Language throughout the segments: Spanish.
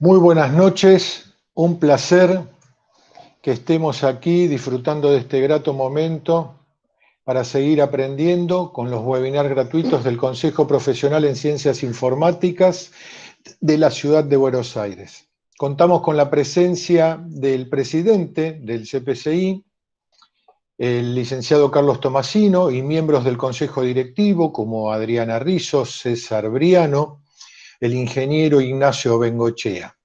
Muy buenas noches, un placer que estemos aquí disfrutando de este grato momento para seguir aprendiendo con los webinars gratuitos del Consejo Profesional en Ciencias Informáticas de la Ciudad de Buenos Aires. Contamos con la presencia del presidente del CPCI, el licenciado Carlos Tomasino, y miembros del Consejo Directivo como Adriana Rizos, César Briano, el ingeniero Ignacio Bengochea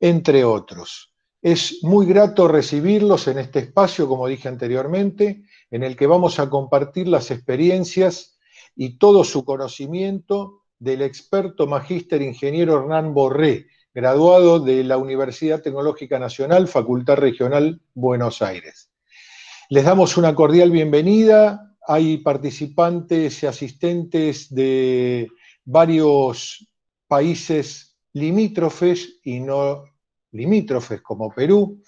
entre otros. Es muy grato recibirlos en este espacio, como dije anteriormente, en el que vamos a compartir las experiencias y todo su conocimiento del experto magíster ingeniero Hernán Borré, graduado de la Universidad Tecnológica Nacional, Facultad Regional Buenos Aires. Les damos una cordial bienvenida. Hay participantes y asistentes de varios países limítrofes y no limítrofes como Perú,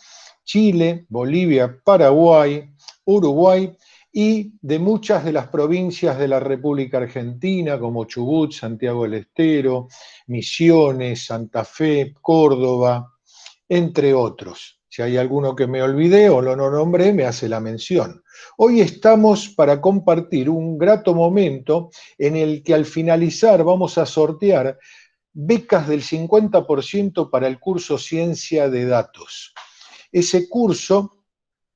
Chile, Bolivia, Paraguay, Uruguay y de muchas de las provincias de la República Argentina, como Chubut, Santiago del Estero, Misiones, Santa Fe, Córdoba, entre otros. Si hay alguno que me olvidé o lo no nombré, me hace la mención. Hoy estamos para compartir un grato momento en el que al finalizar vamos a sortear becas del 50% para el curso Ciencia de Datos. Ese curso,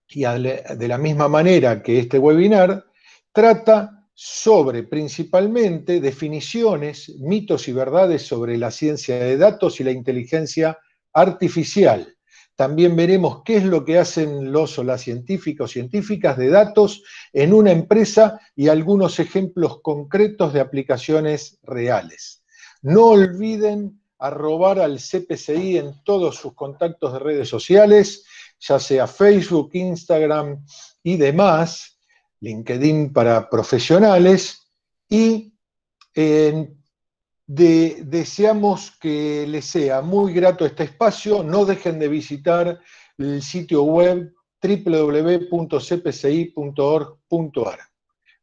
y de la misma manera que este webinar, trata sobre principalmente definiciones, mitos y verdades sobre la ciencia de datos y la inteligencia artificial. También veremos qué es lo que hacen los o las científicos científicas de datos en una empresa y algunos ejemplos concretos de aplicaciones reales. No olviden arrobar al CPCI en todos sus contactos de redes sociales, ya sea Facebook, Instagram y demás, LinkedIn para profesionales. Y eh, deseamos que les sea muy grato este espacio. No dejen de visitar el sitio web www.cpci.org.ar.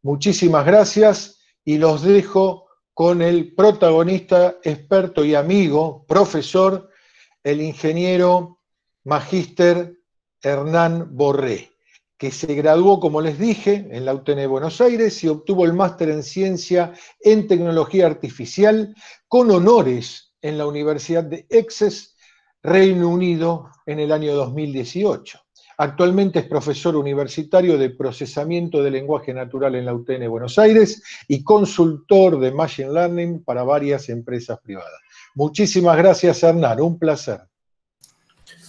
Muchísimas gracias y los dejo con el protagonista, experto y amigo, profesor, el ingeniero magíster Hernán Borré, que se graduó, como les dije, en la UTN de Buenos Aires y obtuvo el máster en ciencia en tecnología artificial con honores en la Universidad de Exes, Reino Unido, en el año 2018. Actualmente es profesor universitario de procesamiento de lenguaje natural en la UTN Buenos Aires y consultor de Machine Learning para varias empresas privadas. Muchísimas gracias, Hernán. Un placer.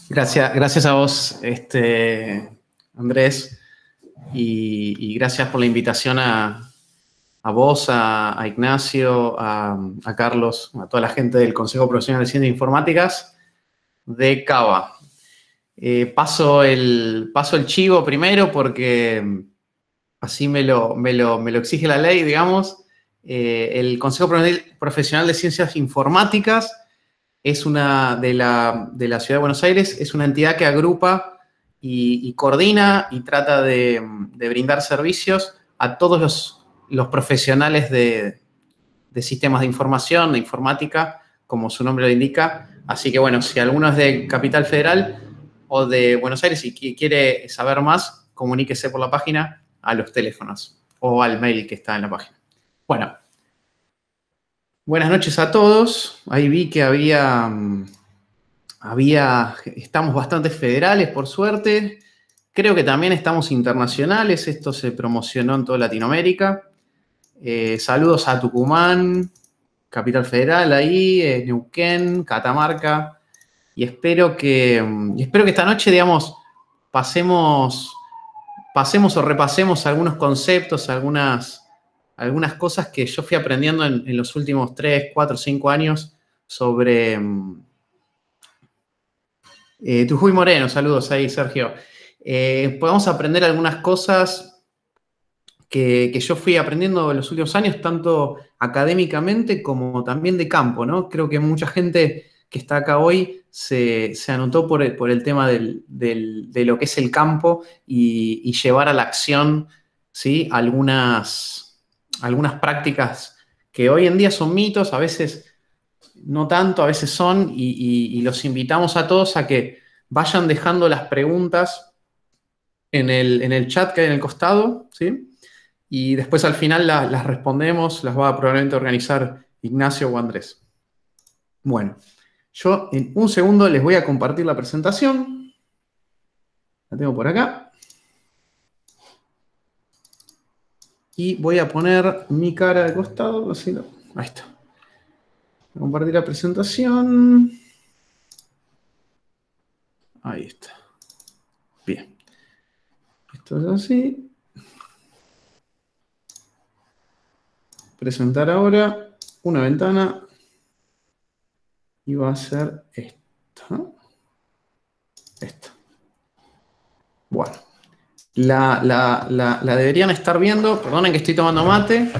Gracias, gracias a vos, este, Andrés. Y, gracias por la invitación a, vos, a, Ignacio, a, Carlos, a toda la gente del Consejo Profesional de Ciencias Informáticas de Cava. Eh, paso, el, paso el chivo primero porque mm, así me lo, exige la ley, digamos. Eh, el Consejo Profesional de Ciencias Informáticas es una de la, de la Ciudad de Buenos Aires, es una entidad que agrupa y, coordina y trata mm, de, brindar servicios a todos los, profesionales de, de sistemas de información, de informática, como su nombre lo indica. Así que bueno, si alguno es de Capital Federal, o de Buenos Aires, si quiere saber más, comuníquese por la página a los teléfonos o al mail que está en la página. Bueno, buenas noches a todos. Ahí vi que había, mm, había, estamos bastante federales, por suerte. Creo que también estamos internacionales. Esto se promocionó en toda Latinoamérica. Eh, saludos a Tucumán, Capital Federal, ahí, eh, Neuquén, Catamarca, y espero que, mm, espero que esta noche, digamos, pasemos, pasemos o repasemos algunos conceptos, algunas, algunas cosas que yo fui aprendiendo en, los últimos 3, 4, 5 años sobre... Mm, eh, Tujuy Moreno, saludos ahí, Sergio. Eh, podemos pues aprender algunas cosas que, que, yo fui aprendiendo en los últimos años, tanto académicamente como también de campo, ¿no? Creo que mucha gente que está acá hoy se, anotó por el, tema de lo que es el campo y, llevar a la acción algunas, prácticas que hoy en día son mitos, a veces no tanto, a veces son, y, los invitamos a todos a que vayan dejando las preguntas en el, chat que hay en el costado, ¿sí? Y después al final las respondemos, las va a probablemente organizar Ignacio o Andrés. Bueno. Yo en un segundo les voy a compartir la presentación. La tengo por acá. Y voy a poner mi cara de costado. Así ahí está. Voy a compartir la presentación. Ahí está. Bien. Esto es así. Presentar ahora una ventana y va a ser esta. Esta. Bueno. La, deberían estar viendo. Perdonen que estoy tomando mate.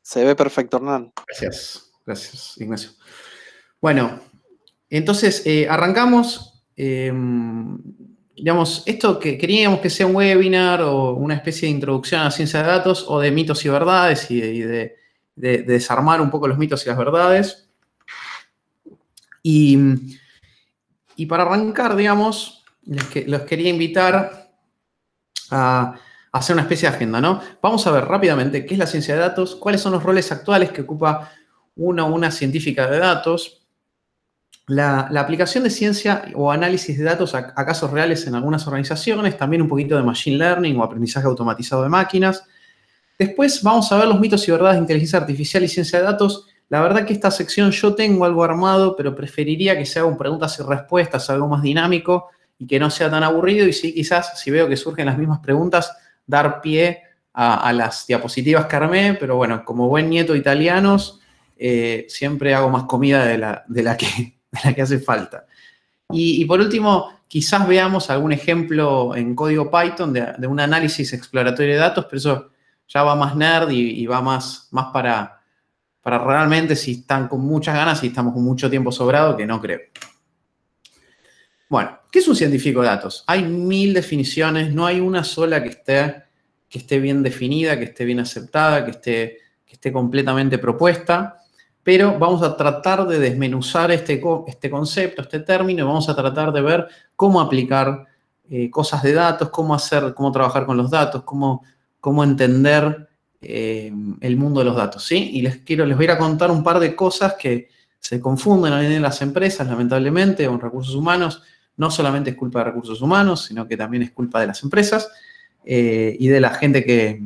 Se ve perfecto, Hernán. Gracias. Gracias, Ignacio. Bueno, entonces eh, arrancamos. Em, digamos, esto que queríamos que sea un webinar o una especie de introducción a la ciencia de datos o de mitos y verdades y de desarmar un poco los mitos y las verdades. Y, para arrancar, digamos, los, que, quería invitar a hacer una especie de agenda, ¿no? Vamos a ver rápidamente qué es la ciencia de datos, cuáles son los roles actuales que ocupa una o una científica de datos, la, aplicación de ciencia o análisis de datos a, a, casos reales en algunas organizaciones, también un poquito de machine learning o aprendizaje automatizado de máquinas. Después vamos a ver los mitos y verdades de inteligencia artificial y ciencia de datos la verdad que esta sección yo tengo algo armado, pero preferiría que sea un preguntas y respuestas, algo más dinámico y que no sea tan aburrido. Y sí, quizás si veo que surgen las mismas preguntas, dar pie a, las diapositivas que armé, pero bueno, como buen nieto italianos, eh, siempre hago más comida de la, que, la que hace falta. Y, por último, quizás veamos algún ejemplo en código Python de, un análisis exploratorio de datos, pero eso ya va más nerd y, y va más, más para para realmente si están con muchas ganas, y estamos con mucho tiempo sobrado, que no creo. Bueno, ¿qué es un científico de datos? Hay mil definiciones, no hay una sola que esté, que esté bien definida, que esté bien aceptada, que esté, que esté completamente propuesta, pero vamos a tratar de desmenuzar este, este concepto, este término, y vamos a tratar de ver cómo aplicar eh, cosas de datos, cómo hacer, cómo trabajar con los datos, cómo, cómo entender eh, el mundo de los datos, ¿sí? Y les quiero, les voy a, contar un par de cosas que se confunden en las empresas, lamentablemente, con recursos humanos. No solamente es culpa de recursos humanos, sino que también es culpa de las empresas eh, y de la gente que,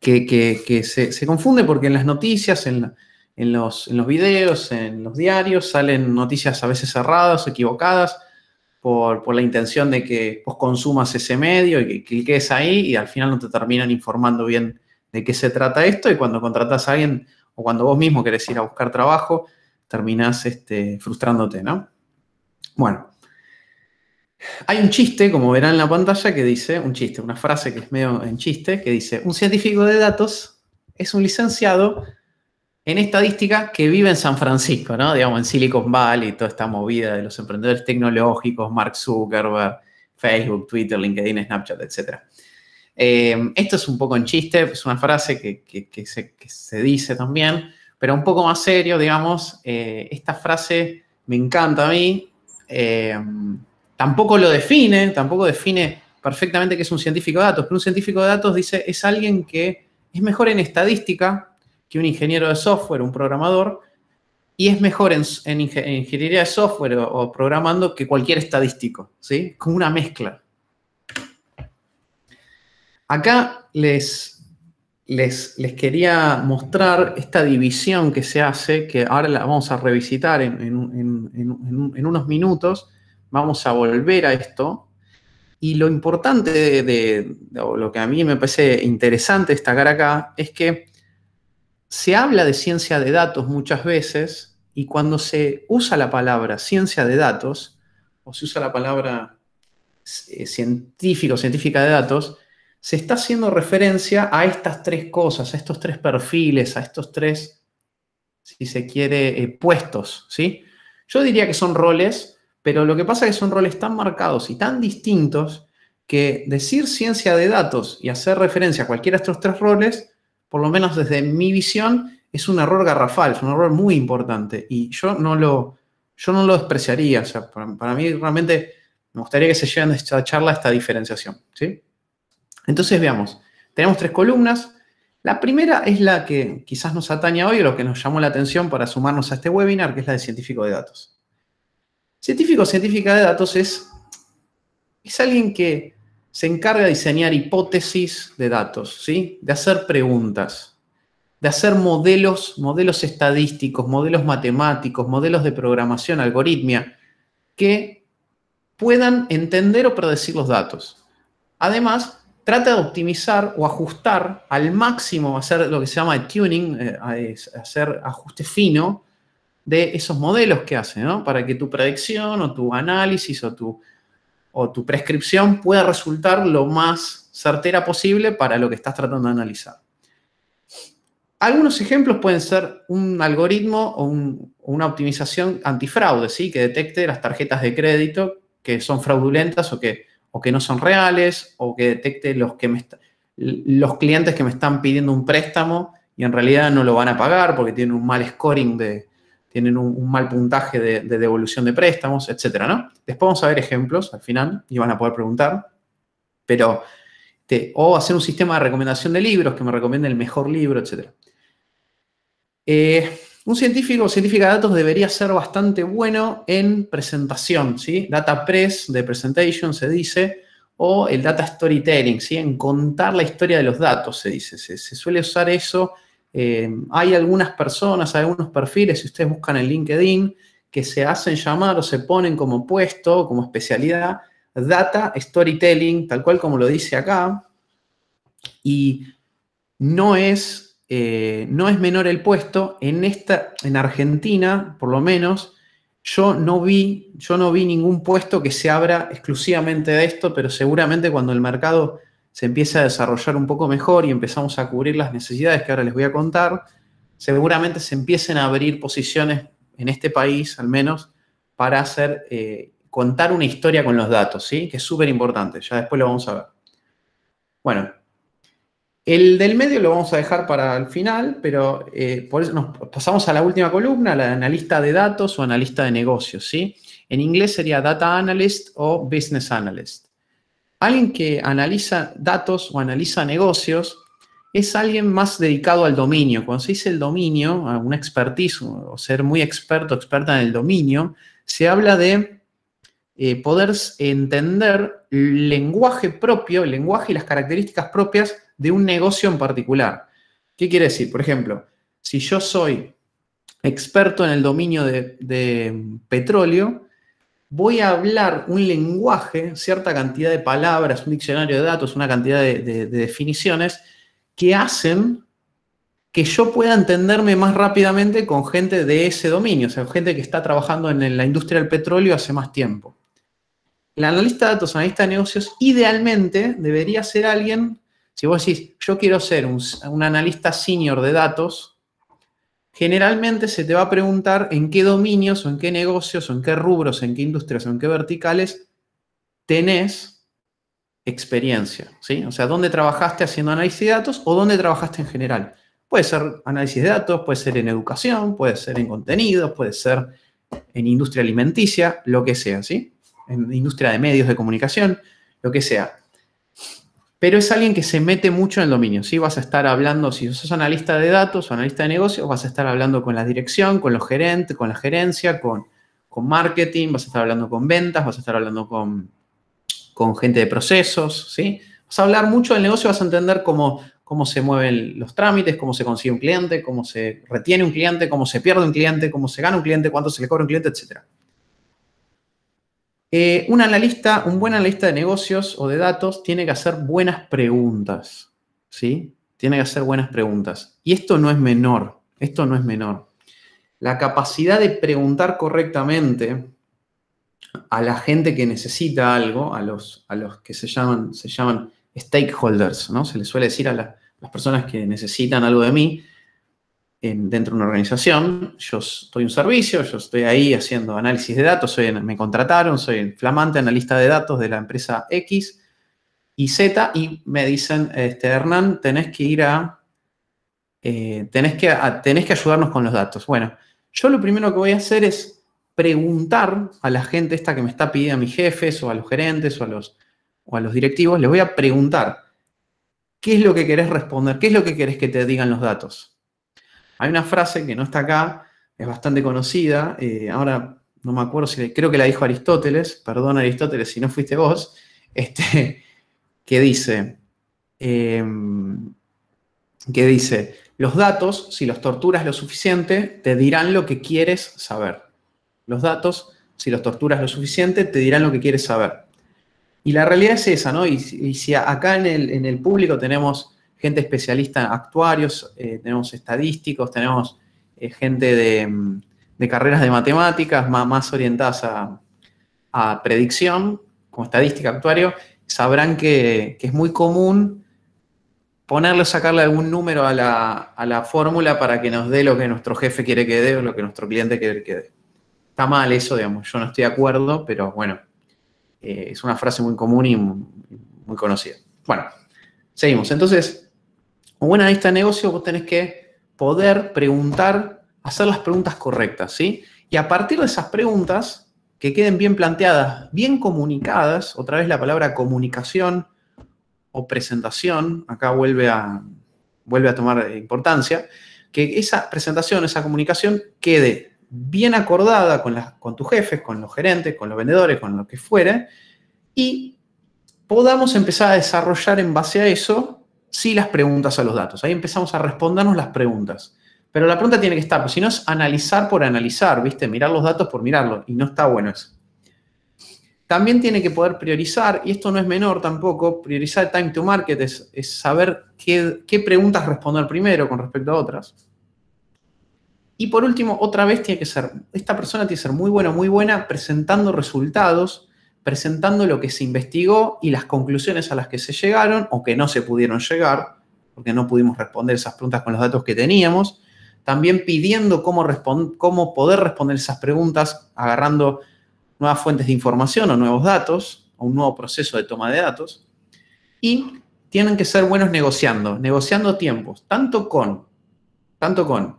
que, se, confunde porque en las noticias, en, los, en videos, en los diarios, salen noticias a veces erradas, equivocadas, por, por, la intención de que vos consumas ese medio y que cliques ahí y al final no te terminan informando bien de qué se trata esto y cuando contratas a alguien o cuando vos mismo querés ir a buscar trabajo, terminás este, frustrándote, ¿no? Bueno, hay un chiste, como verán en la pantalla, que dice, un chiste, una frase que es medio en chiste, que dice, un científico de datos es un licenciado en estadística que vive en San Francisco, ¿no? Digamos, en Silicon Valley, toda esta movida de los emprendedores tecnológicos, Mark Zuckerberg, Facebook, Twitter, LinkedIn, Snapchat, etcétera. Eh, esto es un poco en chiste, es una frase que, se, dice también, pero un poco más serio, digamos, eh, esta frase me encanta a mí, eh, tampoco lo define, tampoco define perfectamente qué es un científico de datos, pero un científico de datos dice, es alguien que es mejor en estadística que un ingeniero de software, un programador, y es mejor en, ingeniería de software o, o, programando que cualquier estadístico, ¿sí? Como una mezcla. Acá les, les, les, quería mostrar esta división que se hace, que ahora la vamos a revisitar en, unos minutos. Vamos a volver a esto. Y lo importante de, lo que a mí me parece interesante destacar acá es que se habla de ciencia de datos muchas veces y cuando se usa la palabra ciencia de datos o se usa la palabra eh, científico, científica de datos, se está haciendo referencia a estas tres cosas, a estos tres perfiles, a estos tres, si se quiere, eh, puestos, ¿sí? Yo diría que son roles, pero lo que pasa es que son roles tan marcados y tan distintos que decir ciencia de datos y hacer referencia a cualquiera de estos tres roles, por lo menos desde mi visión, es un error garrafal, es un error muy importante. Y yo no lo, yo no lo despreciaría. O sea, para, mí realmente me gustaría que se lleven de esta charla esta diferenciación, ¿sí? Entonces veamos, tenemos tres columnas. La primera es la que quizás nos atañe hoy, o lo que nos llamó la atención para sumarnos a este webinar, que es la de científico de datos. Científico o científica de datos es, es alguien que se encarga de diseñar hipótesis de datos, ¿sí? de hacer preguntas, de hacer modelos, modelos estadísticos, modelos matemáticos, modelos de programación, algoritmia, que puedan entender o predecir los datos. Además, trata de optimizar o ajustar al máximo, hacer lo que se llama el tuning, eh, hacer ajuste fino de esos modelos que hace, ¿no? Para que tu predicción o tu análisis o tu, o tu prescripción pueda resultar lo más certera posible para lo que estás tratando de analizar. Algunos ejemplos pueden ser un algoritmo o, una optimización antifraude, ¿sí? Que detecte las tarjetas de crédito que son fraudulentas o que o que no son reales o que detecte los, que los clientes que me están pidiendo un préstamo y en realidad no lo van a pagar porque tienen un mal scoring de, tienen un, mal puntaje de, devolución de préstamos, etcétera, ¿no? Después vamos a ver ejemplos al final y van a poder preguntar, pero o hacer un sistema de recomendación de libros que me recomiende el mejor libro, etcétera. Eh, un científico o científica de datos debería ser bastante bueno en presentación, ¿sí? Data press, de presentation se dice, o el data storytelling, ¿sí? En contar la historia de los datos se dice, se, suele usar eso. Eh, hay algunas personas, hay algunos perfiles, si ustedes buscan en LinkedIn, que se hacen llamar o se ponen como puesto, como especialidad, data storytelling, tal cual como lo dice acá, y no es eh, no es menor el puesto. En, esta, en Argentina, por lo menos, yo no, vi, yo no vi ningún puesto que se abra exclusivamente de esto, pero seguramente cuando el mercado se empiece a desarrollar un poco mejor y empezamos a cubrir las necesidades que ahora les voy a contar, seguramente se empiecen a abrir posiciones en este país, al menos, para hacer, eh, contar una historia con los datos, ¿sí? Que es súper importante, ya después lo vamos a ver. Bueno, el del medio lo vamos a dejar para el final, pero eh, por eso nos pasamos a la última columna, la analista de datos o analista de negocios, ¿sí? En inglés sería data analyst o business analyst. Alguien que analiza datos o analiza negocios es alguien más dedicado al dominio. Cuando se dice el dominio, un expertismo, o ser muy experto, experta en el dominio, se habla de eh, poder entender el lenguaje propio, el lenguaje y las características propias de un negocio en particular. ¿Qué quiere decir? Por ejemplo, si yo soy experto en el dominio de, petróleo, voy a hablar un lenguaje, cierta cantidad de palabras, un diccionario de datos, una cantidad de, de, definiciones que hacen que yo pueda entenderme más rápidamente con gente de ese dominio, o sea, gente que está trabajando en la industria del petróleo hace más tiempo. El analista de datos, analista de negocios, idealmente debería ser alguien si vos decís, yo quiero ser un, analista senior de datos, generalmente se te va a preguntar en qué dominios o en qué negocios o en qué rubros, en qué industrias o en qué verticales tenés experiencia, ¿sí? O sea, dónde trabajaste haciendo análisis de datos o dónde trabajaste en general. Puede ser análisis de datos, puede ser en educación, puede ser en contenidos, puede ser en industria alimenticia, lo que sea, ¿sí? En industria de medios de comunicación, lo que sea pero es alguien que se mete mucho en el dominio. ¿sí? Vas a estar hablando, si sos analista de datos o analista de negocios, vas a estar hablando con la dirección, con los gerentes, con la gerencia, con, con marketing, vas a estar hablando con ventas, vas a estar hablando con, con, gente de procesos. ¿sí? Vas a hablar mucho del negocio, vas a entender cómo, cómo se mueven los trámites, cómo se consigue un cliente, cómo se retiene un cliente, cómo se pierde un cliente, cómo se gana un cliente, cuánto se le cobra un cliente, etcétera. Eh, un analista, un buen analista de negocios o de datos tiene que hacer buenas preguntas, ¿sí? Tiene que hacer buenas preguntas. Y esto no es menor, esto no es menor. La capacidad de preguntar correctamente a la gente que necesita algo, a los, a los que se llaman, se llaman stakeholders, ¿no? Se les suele decir a las personas que necesitan algo de mí, dentro de una organización, yo estoy un servicio, yo estoy ahí haciendo análisis de datos, me contrataron, soy flamante analista de datos de la empresa X y Z, y me dicen, este, Hernán, tenés que ir a, eh, tenés, que, que ayudarnos con los datos. Bueno, yo lo primero que voy a hacer es preguntar a la gente esta que me está pidiendo, a mis jefes o a los gerentes o a los, o a los directivos, les voy a preguntar, ¿qué es lo que querés responder? ¿Qué es lo que querés que te digan los datos? Hay una frase que no está acá, es bastante conocida, eh, ahora no me acuerdo si creo que la dijo Aristóteles, perdón Aristóteles si no fuiste vos, este, que dice, em, que dice, los datos, si los torturas lo suficiente, te dirán lo que quieres saber. Los datos, si los torturas lo suficiente, te dirán lo que quieres saber. Y la realidad es esa, ¿no? Y, y si acá en el, en el público tenemos gente especialista en actuarios, eh, tenemos estadísticos, tenemos eh, gente mm, de, carreras de matemáticas más, orientadas a, predicción, como estadística actuario, sabrán que, es muy común ponerle o sacarle algún número a la, fórmula para que nos dé lo que nuestro jefe quiere que dé o lo que nuestro cliente quiere que dé. Está mal eso, digamos, yo no estoy de acuerdo, pero bueno, eh, es una frase muy común y muy conocida. Bueno, seguimos. Entonces, bueno, en este negocio, vos tenés que poder preguntar, hacer las preguntas correctas, ¿sí? Y a partir de esas preguntas, que queden bien planteadas, bien comunicadas, otra vez la palabra comunicación o presentación, acá vuelve a, vuelve a tomar importancia, que esa presentación, esa comunicación quede bien acordada con, las, con tus jefes, con los gerentes, con los vendedores, con lo que fuere, y podamos empezar a desarrollar en base a eso sí las preguntas a los datos. Ahí empezamos a respondernos las preguntas. Pero la pregunta tiene que estar, pues, si no es analizar por analizar, ¿viste? Mirar los datos por mirarlos. Y no está bueno eso. También tiene que poder priorizar, y esto no es menor tampoco, priorizar el time to market es, saber qué, qué, preguntas responder primero con respecto a otras. Y por último, otra vez tiene que ser, esta persona tiene que ser muy buena, muy buena presentando resultados presentando lo que se investigó y las conclusiones a las que se llegaron o que no se pudieron llegar, porque no pudimos responder esas preguntas con los datos que teníamos. También pidiendo cómo, cómo poder responder esas preguntas agarrando nuevas fuentes de información o nuevos datos o un nuevo proceso de toma de datos. Y tienen que ser buenos negociando, negociando tiempos, tanto con, tanto con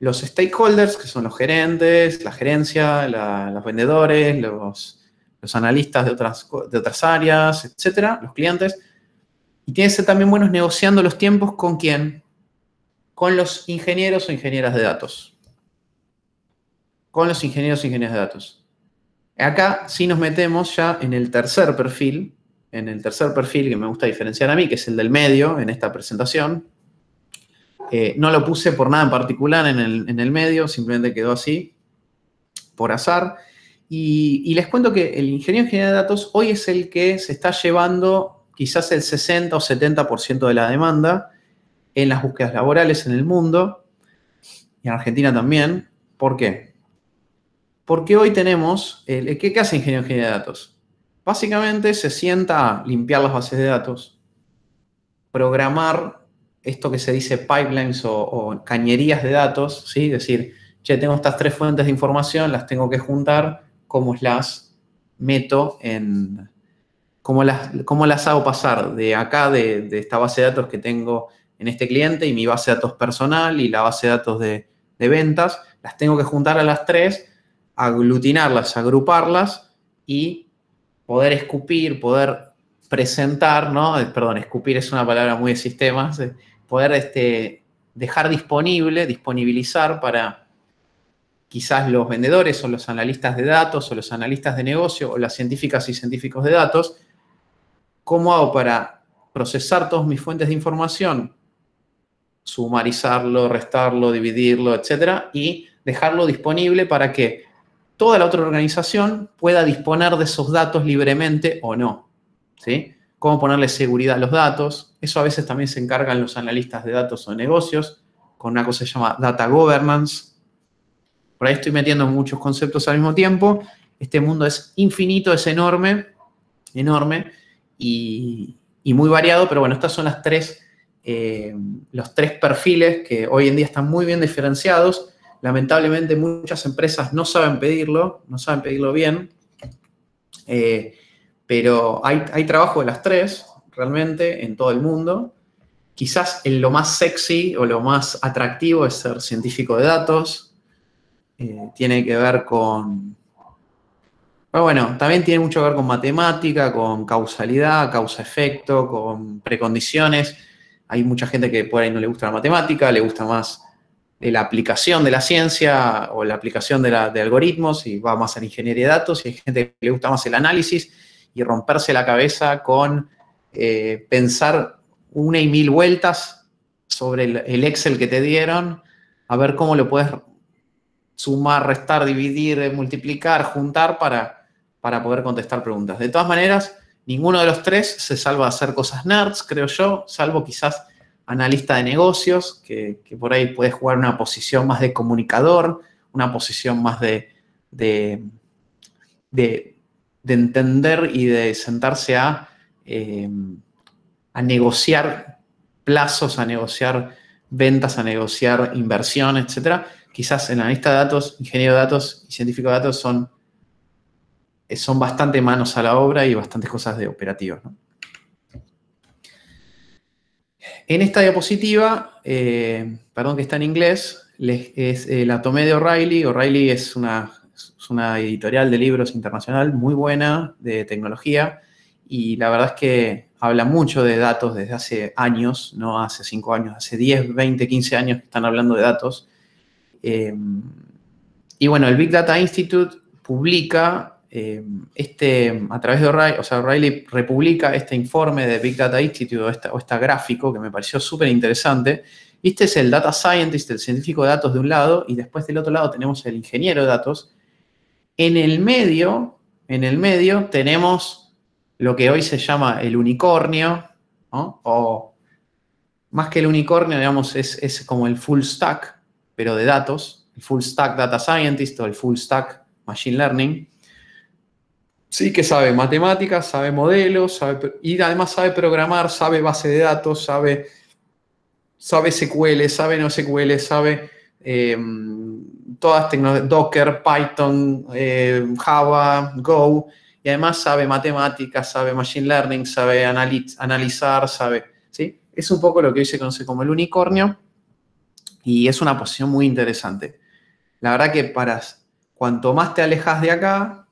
los stakeholders, que son los gerentes, la gerencia, los vendedores, los los analistas de otras, de otras áreas, etcétera, los clientes. Y tiene que ser también buenos negociando los tiempos con quién? Con los ingenieros o ingenieras de datos. Con los ingenieros o ingenieras de datos. Acá sí nos metemos ya en el tercer perfil, en el tercer perfil que me gusta diferenciar a mí, que es el del medio en esta presentación. Eh, no lo puse por nada en particular en el, en el medio, simplemente quedó así, por azar y, les cuento que el ingeniero en ingeniería de datos hoy es el que se está llevando quizás el 60 o 70% de la demanda en las búsquedas laborales en el mundo y en Argentina también. ¿Por qué? Porque hoy tenemos, ¿qué, hace ingeniero en ingeniería de datos? Básicamente se sienta a limpiar las bases de datos, programar esto que se dice pipelines o, cañerías de datos, ¿sí? Es decir, che, tengo estas tres fuentes de información, las tengo que juntar cómo las meto en, cómo las, las hago pasar de acá, de, esta base de datos que tengo en este cliente y mi base de datos personal y la base de datos de, ventas, las tengo que juntar a las tres, aglutinarlas, agruparlas y poder escupir, poder presentar, ¿no? Eh, perdón, escupir es una palabra muy de sistemas, eh, poder este, dejar disponible, disponibilizar para quizás los vendedores o los analistas de datos o los analistas de negocio o las científicas y científicos de datos, ¿cómo hago para procesar todas mis fuentes de información? Sumarizarlo, restarlo, dividirlo, etcétera, y dejarlo disponible para que toda la otra organización pueda disponer de esos datos libremente o no. ¿Sí? Cómo ponerle seguridad a los datos. Eso a veces también se encargan los analistas de datos o negocios con una cosa que se llama data governance, por ahí estoy metiendo muchos conceptos al mismo tiempo. Este mundo es infinito, es enorme, enorme y, muy variado, pero bueno, estas son las tres, eh, los tres perfiles que hoy en día están muy bien diferenciados. Lamentablemente muchas empresas no saben pedirlo, no saben pedirlo bien, eh, pero hay, hay trabajo de las tres, realmente, en todo el mundo quizás lo más sexy o lo más atractivo es ser científico de datos, eh, tiene que ver con... bueno, también tiene mucho que ver con matemática, con causalidad, causa-efecto, con precondiciones. Hay mucha gente que por ahí no le gusta la matemática, le gusta más eh, la aplicación de la ciencia o la aplicación de, algoritmos y va más a ingeniería de datos. Y hay gente que le gusta más el análisis y romperse la cabeza con eh, pensar una y mil vueltas sobre el Excel que te dieron, a ver cómo lo puedes sumar, restar, dividir, eh, multiplicar, juntar para, poder contestar preguntas. De todas maneras, ninguno de los tres se salva a hacer cosas nerds, creo yo, salvo quizás analista de negocios, que, por ahí puede jugar una posición más de comunicador, una posición más de, de, entender y de sentarse a, eh, a negociar plazos, a negociar ventas, a negociar inversión, etc., quizás el analista de datos, ingeniero de datos y científico de datos son, son bastante manos a la obra y bastantes cosas de operativos. En esta diapositiva, eh, perdón que está en inglés, es, eh, la tomé de O'Reilly. O'Reilly es una, editorial de libros internacional muy buena de tecnología y la verdad es que habla mucho de datos desde hace años, no hace 5 años, hace 10, 20, 15 años que están hablando de datos Em, y bueno, el Big Data Institute publica em, este, a través de O'Reilly, o sea, O'Reilly republica este informe de Big Data Institute o, este gráfico que me pareció súper interesante. este es el data scientist, el científico de datos de un lado, y después del otro lado tenemos el ingeniero de datos. En el medio, en el medio tenemos lo que hoy se llama el unicornio, o más que el unicornio, digamos, es como el full stack, pero de datos, el full stack data scientist o el full stack machine learning, sí que sabe matemáticas, sabe modelos, y además sabe programar, sabe base de datos, sabe, sabe SQL, sabe no SQL, sabe em, todas tecnologías, Docker, Python, em, Java, Go, y además sabe matemáticas, sabe machine learning, sabe analizar, sabe, ¿sí? Es un poco lo que hoy se conoce como el unicornio y es una posición muy interesante. La verdad que para cuanto más te alejas de acá,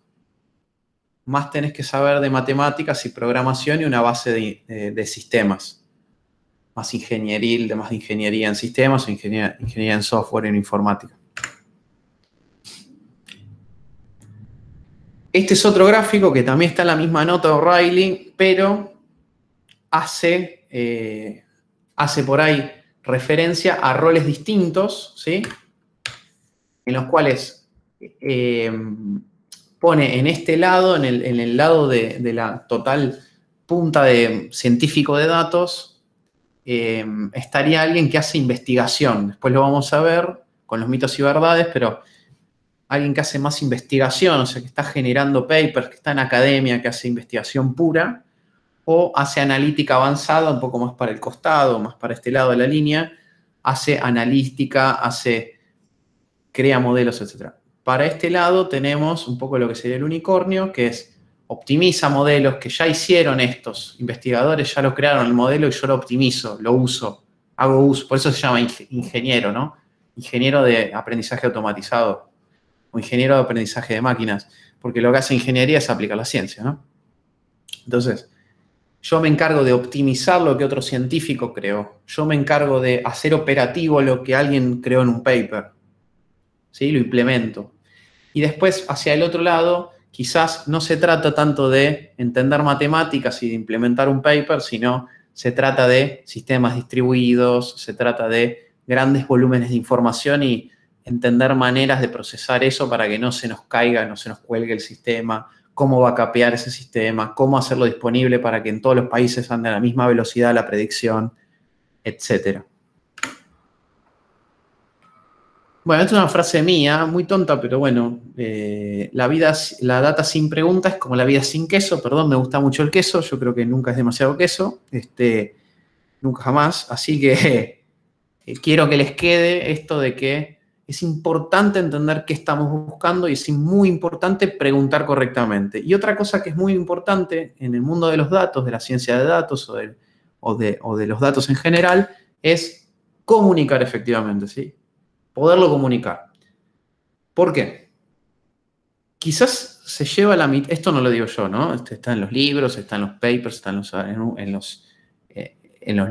más tenés que saber de matemáticas y programación y una base de, sistemas. Más ingenieril, más ingeniería en sistemas ingeniería, en software, en informática. Este es otro gráfico que también está en la misma nota de O'Reilly, pero hace, eh, hace por ahí referencia a roles distintos, ¿sí? En los cuales eh, pone en este lado, en el, lado de, la total punta de científico de datos, eh, estaría alguien que hace investigación. Después lo vamos a ver con los mitos y verdades, pero alguien que hace más investigación, o sea, que está generando papers, que está en academia, que hace investigación pura o hace analítica avanzada, un poco más para el costado, más para este lado de la línea, hace analítica, hace, crea modelos, etc. Para este lado tenemos un poco lo que sería el unicornio, que es optimiza modelos que ya hicieron estos investigadores, ya lo crearon el modelo y yo lo optimizo, lo uso, hago uso, por eso se llama ingeniero, ¿no? Ingeniero de aprendizaje automatizado o ingeniero de aprendizaje de máquinas, porque lo que hace ingeniería es aplicar la ciencia, ¿no? Entonces, yo me encargo de optimizar lo que otro científico creó. Yo me encargo de hacer operativo lo que alguien creó en un paper. ¿Sí? Lo implemento. Y después, hacia el otro lado, quizás no se trata tanto de entender matemáticas y de implementar un paper, sino se trata de sistemas distribuidos, se trata de grandes volúmenes de información y entender maneras de procesar eso para que no se nos caiga, no se nos cuelgue el sistema cómo va a capear ese sistema, cómo hacerlo disponible para que en todos los países ande a la misma velocidad la predicción, etc. Bueno, esta es una frase mía, muy tonta, pero bueno, eh, la, vida, la data sin preguntas es como la vida sin queso, perdón, me gusta mucho el queso, yo creo que nunca es demasiado queso, este, nunca jamás, así que eh, quiero que les quede esto de que es importante entender qué estamos buscando y es muy importante preguntar correctamente. Y otra cosa que es muy importante en el mundo de los datos, de la ciencia de datos o de, de, los datos en general, es comunicar efectivamente, ¿sí? Poderlo comunicar. ¿Por qué? Quizás se lleva la mitad, esto no lo digo yo, ¿no? Este está en los libros, está en los papers, está en en eh, en los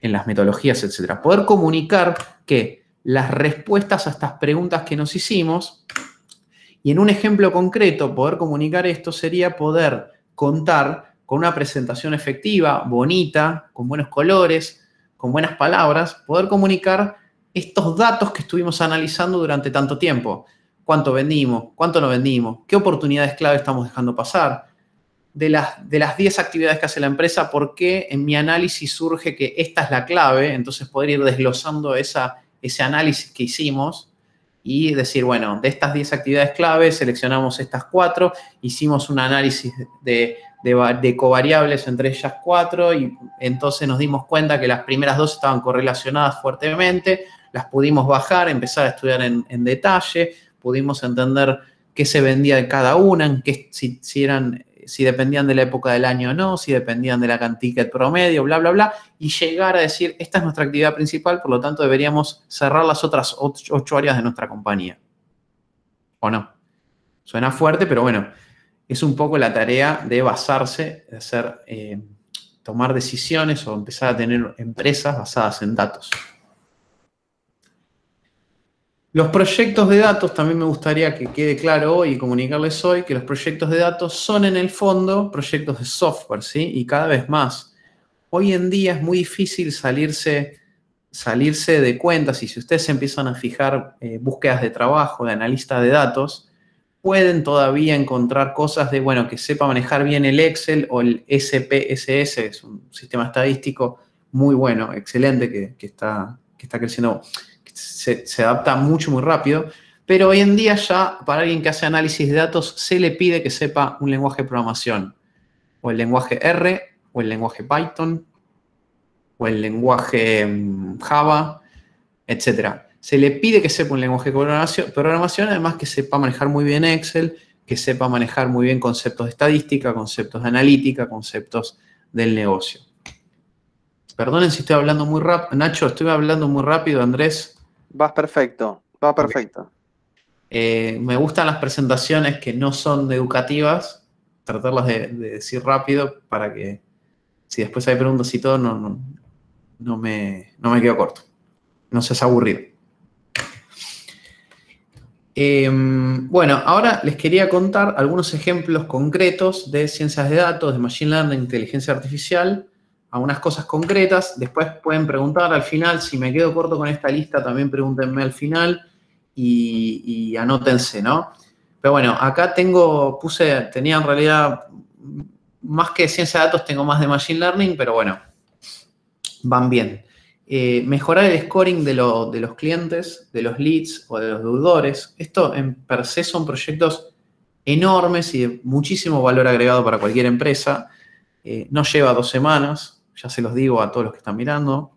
en las metodologías, etc. Poder comunicar que las respuestas a estas preguntas que nos hicimos. Y en un ejemplo concreto, poder comunicar esto sería poder contar con una presentación efectiva, bonita, con buenos colores, con buenas palabras, poder comunicar estos datos que estuvimos analizando durante tanto tiempo. ¿Cuánto vendimos? ¿Cuánto no vendimos? ¿Qué oportunidades clave estamos dejando pasar? De las, de las 10 actividades que hace la empresa, ¿por qué en mi análisis surge que esta es la clave? Entonces poder ir desglosando esa ese análisis que hicimos y decir, bueno, de estas 10 actividades claves seleccionamos estas 4, hicimos un análisis de, de, covariables entre ellas 4 y entonces nos dimos cuenta que las primeras dos estaban correlacionadas fuertemente, las pudimos bajar, empezar a estudiar en, detalle, pudimos entender qué se vendía de cada una, en qué, si, si eran si dependían de la época del año o no, si dependían de la cantidad promedio, bla, bla, bla, y llegar a decir, esta es nuestra actividad principal, por lo tanto deberíamos cerrar las otras ocho, áreas de nuestra compañía. ¿O no? Suena fuerte, pero bueno, es un poco la tarea de basarse, de hacer, eh, tomar decisiones o empezar a tener empresas basadas en datos. Los proyectos de datos, también me gustaría que quede claro hoy y comunicarles hoy que los proyectos de datos son en el fondo proyectos de software, ¿sí? Y cada vez más. Hoy en día es muy difícil salirse, salirse de cuentas y si ustedes empiezan a fijar eh, búsquedas de trabajo, de analista de datos, pueden todavía encontrar cosas de, bueno, que sepa manejar bien el Excel o el SPSS, es un sistema estadístico muy bueno, excelente que, está, que está creciendo se, adapta mucho, muy rápido. Pero hoy en día ya para alguien que hace análisis de datos se le pide que sepa un lenguaje de programación, o el lenguaje R, o el lenguaje Python, o el lenguaje mm, Java, etc. Se le pide que sepa un lenguaje de programación, además que sepa manejar muy bien Excel, que sepa manejar muy bien conceptos de estadística, conceptos de analítica, conceptos del negocio. Perdonen si estoy hablando muy rápido, Nacho, estoy hablando muy rápido, Andrés, Vas perfecto, va perfecto. Eh, me gustan las presentaciones que no son educativas, tratarlas de, decir rápido para que si después hay preguntas y todo, no, no, me, quedo corto. No seas aburrido. Em, bueno, ahora les quería contar algunos ejemplos concretos de ciencias de datos, de machine learning, de inteligencia artificial, a unas cosas concretas. Después pueden preguntar al final, si me quedo corto con esta lista, también pregúntenme al final y, anótense, ¿no? Pero bueno, acá tengo, puse, tenía en realidad más que ciencia de datos, tengo más de machine learning, pero bueno, van bien. Eh, mejorar el scoring de, lo, de, los clientes, de los leads o de los deudores. Esto en per se son proyectos enormes y de muchísimo valor agregado para cualquier empresa. Eh, no lleva dos semanas, ya se los digo a todos los que están mirando.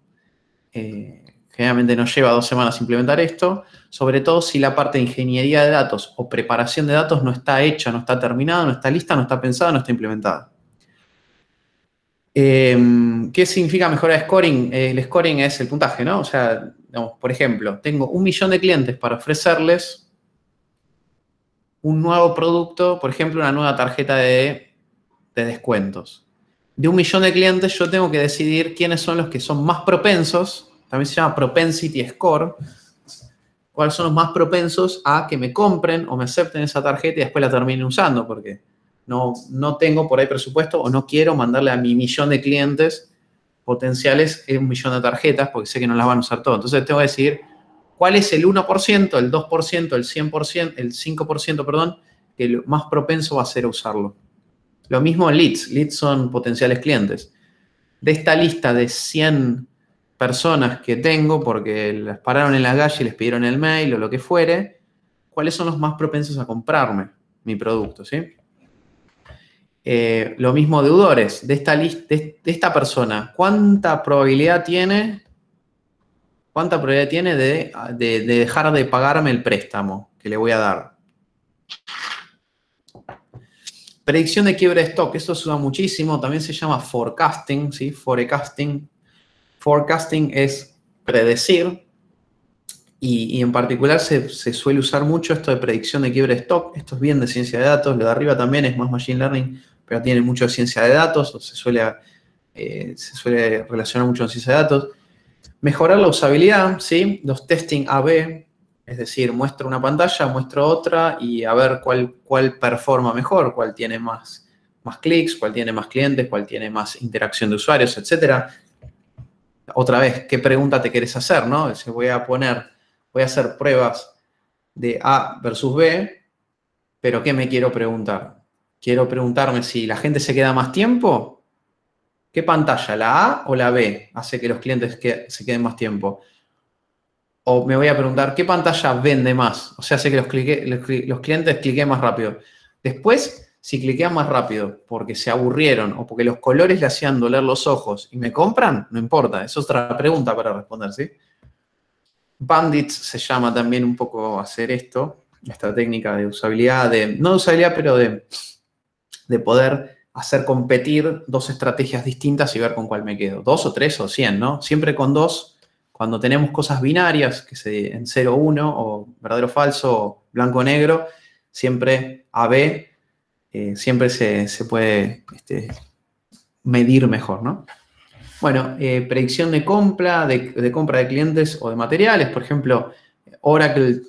Eh, generalmente nos lleva dos semanas implementar esto, sobre todo si la parte de ingeniería de datos o preparación de datos no está hecha, no está terminada, no está lista, no está pensada, no está implementada. Em, ¿Qué significa mejorar scoring? Eh, el scoring es el puntaje, ¿no? O sea, por ejemplo, tengo un millón de clientes para ofrecerles un nuevo producto, por ejemplo, una nueva tarjeta de descuentos de un millón de clientes, yo tengo que decidir quiénes son los que son más propensos, también se llama propensity score, cuáles son los más propensos a que me compren o me acepten esa tarjeta y después la terminen usando, porque no, no tengo por ahí presupuesto o no quiero mandarle a mi millón de clientes potenciales un millón de tarjetas porque sé que no las van a usar todas. Entonces tengo que decidir cuál es el 1%, el 2%, el 100%, el 5%, perdón, que el más propenso va a ser a usarlo. Lo mismo leads, leads son potenciales clientes. De esta lista de 100 personas que tengo porque las pararon en la calle y les pidieron el mail o lo que fuere, ¿cuáles son los más propensos a comprarme mi producto? ¿sí? Eh, lo mismo deudores, de esta, de, esta persona, ¿cuánta probabilidad tiene ¿Cuánta probabilidad tiene de, de, dejar de pagarme el préstamo que le voy a dar? Predicción de quiebre de stock, esto se usa muchísimo, también se llama forecasting, ¿sí? Forecasting. Forecasting es predecir y, en particular se, suele usar mucho esto de predicción de quiebre de stock, esto es bien de ciencia de datos, lo de arriba también es más machine learning, pero tiene mucho de ciencia de datos, se suele, eh, se suele relacionar mucho con ciencia de datos. Mejorar la usabilidad, ¿sí? Los testing AB, es decir, muestro una pantalla, muestro otra y a ver cuál, cuál performa mejor, cuál tiene más, más clics, cuál tiene más clientes, cuál tiene más interacción de usuarios, etc. Otra vez, ¿qué pregunta te querés hacer? ¿no? voy a poner, voy a hacer pruebas de A versus B, pero ¿qué me quiero preguntar? Quiero preguntarme si la gente se queda más tiempo. ¿Qué pantalla, la A o la B, hace que los clientes se queden más tiempo? o me voy a preguntar qué pantalla vende más. O sea, hace que los, clientes cliquen más rápido. Después, si cliquean más rápido porque se aburrieron o porque los colores le hacían doler los ojos y me compran, no importa. Es otra pregunta para responder, ¿sí? Bandits se llama también un poco hacer esto, esta técnica de usabilidad, de, no de usabilidad, pero de, de poder hacer competir dos estrategias distintas y ver con cuál me quedo. Dos o tres o cien, ¿no? Siempre con dos cuando tenemos cosas binarias, que se, en 0, 1 o verdadero, falso, o blanco, negro, siempre AB, eh, siempre se, puede este, medir mejor, ¿no? Bueno, eh, predicción de compra, de, compra de clientes o de materiales, por ejemplo, Oracle,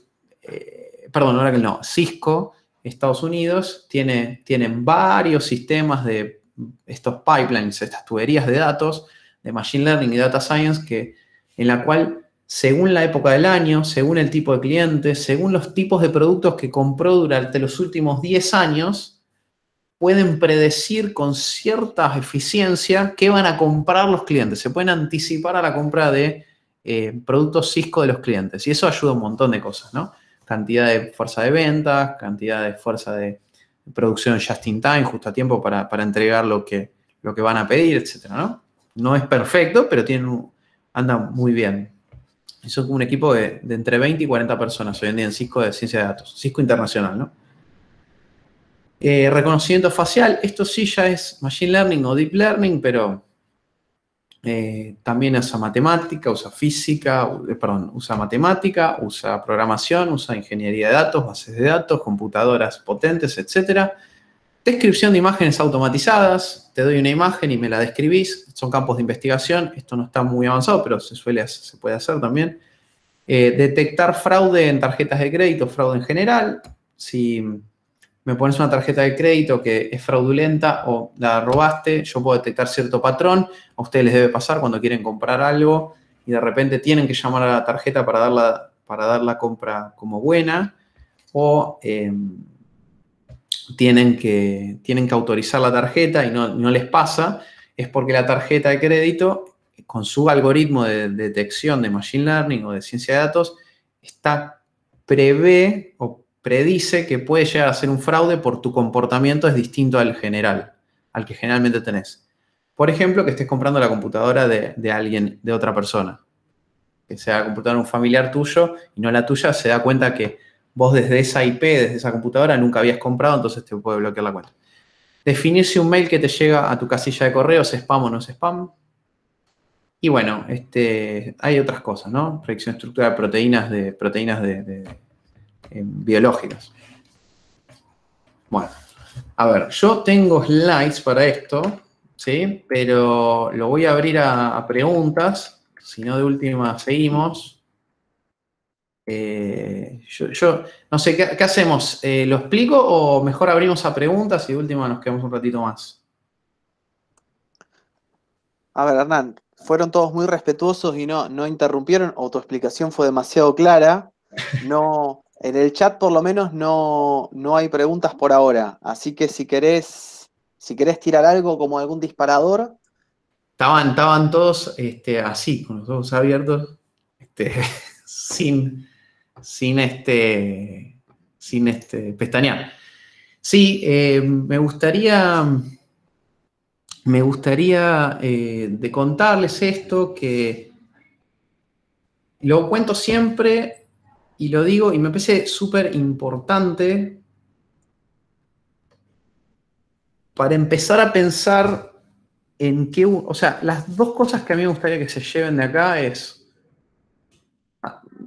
eh, perdón, Oracle no, Cisco, Estados Unidos, tiene, tienen varios sistemas de estos pipelines, estas tuberías de datos, de Machine Learning y Data Science que en la cual, según la época del año, según el tipo de cliente, según los tipos de productos que compró durante los últimos 10 años, pueden predecir con cierta eficiencia qué van a comprar los clientes. Se pueden anticipar a la compra de eh, productos Cisco de los clientes. Y eso ayuda un montón de cosas, ¿no? Cantidad de fuerza de ventas, cantidad de fuerza de producción just in time, justo a tiempo para, entregar lo que, lo que van a pedir, etcétera, ¿no? es perfecto, pero un anda muy bien. Eso es como un equipo de, entre 20 y 40 personas hoy en día en Cisco de Ciencia de Datos, Cisco Internacional, ¿no? Eh, reconocimiento facial, esto sí ya es Machine Learning o Deep Learning, pero eh, también usa matemática, usa física, eh, perdón, usa matemática, usa programación, usa ingeniería de datos, bases de datos, computadoras potentes, etcétera. Descripción de imágenes automatizadas. Te doy una imagen y me la describís. Son campos de investigación. Esto no está muy avanzado, pero se, suele, se puede hacer también. Eh, detectar fraude en tarjetas de crédito, fraude en general. Si me pones una tarjeta de crédito que es fraudulenta o la robaste, yo puedo detectar cierto patrón. A ustedes les debe pasar cuando quieren comprar algo y de repente tienen que llamar a la tarjeta para dar la, para dar la compra como buena. O... Eh, tienen que, tienen que autorizar la tarjeta y no, les pasa, es porque la tarjeta de crédito, con su algoritmo de detección de Machine Learning o de ciencia de datos, está prevé o predice que puede llegar a ser un fraude por tu comportamiento es distinto al general, al que generalmente tenés. Por ejemplo, que estés comprando la computadora de, de alguien, de otra persona. Que sea la computadora de un familiar tuyo y no la tuya, se da cuenta que vos desde esa IP, desde esa computadora, nunca habías comprado, entonces te puede bloquear la cuenta. Definir si un mail que te llega a tu casilla de correo es spam o no es spam. Y bueno, este, hay otras cosas, ¿no? Proyección estructural de proteínas, de, proteínas de, eh, biológicas. Bueno, a ver, yo tengo slides para esto, ¿sí? Pero lo voy a abrir a, a preguntas, si no de última seguimos. Eh, yo, no sé, ¿qué, hacemos? Eh, ¿Lo explico o mejor abrimos a preguntas y de última nos quedamos un ratito más? A ver, Hernán, fueron todos muy respetuosos y no, no interrumpieron, o tu explicación fue demasiado clara. No, en el chat por lo menos no, no hay preguntas por ahora. Así que si querés, si querés tirar algo como algún disparador. Estaban, estaban todos este, así, con los ojos abiertos, este, sin, sin este, sin este pestañear. Sí, eh, me gustaría, me gustaría eh, de contarles esto que lo cuento siempre y lo digo y me parece súper importante para empezar a pensar en qué, o sea, las dos cosas que a mí me gustaría que se lleven de acá es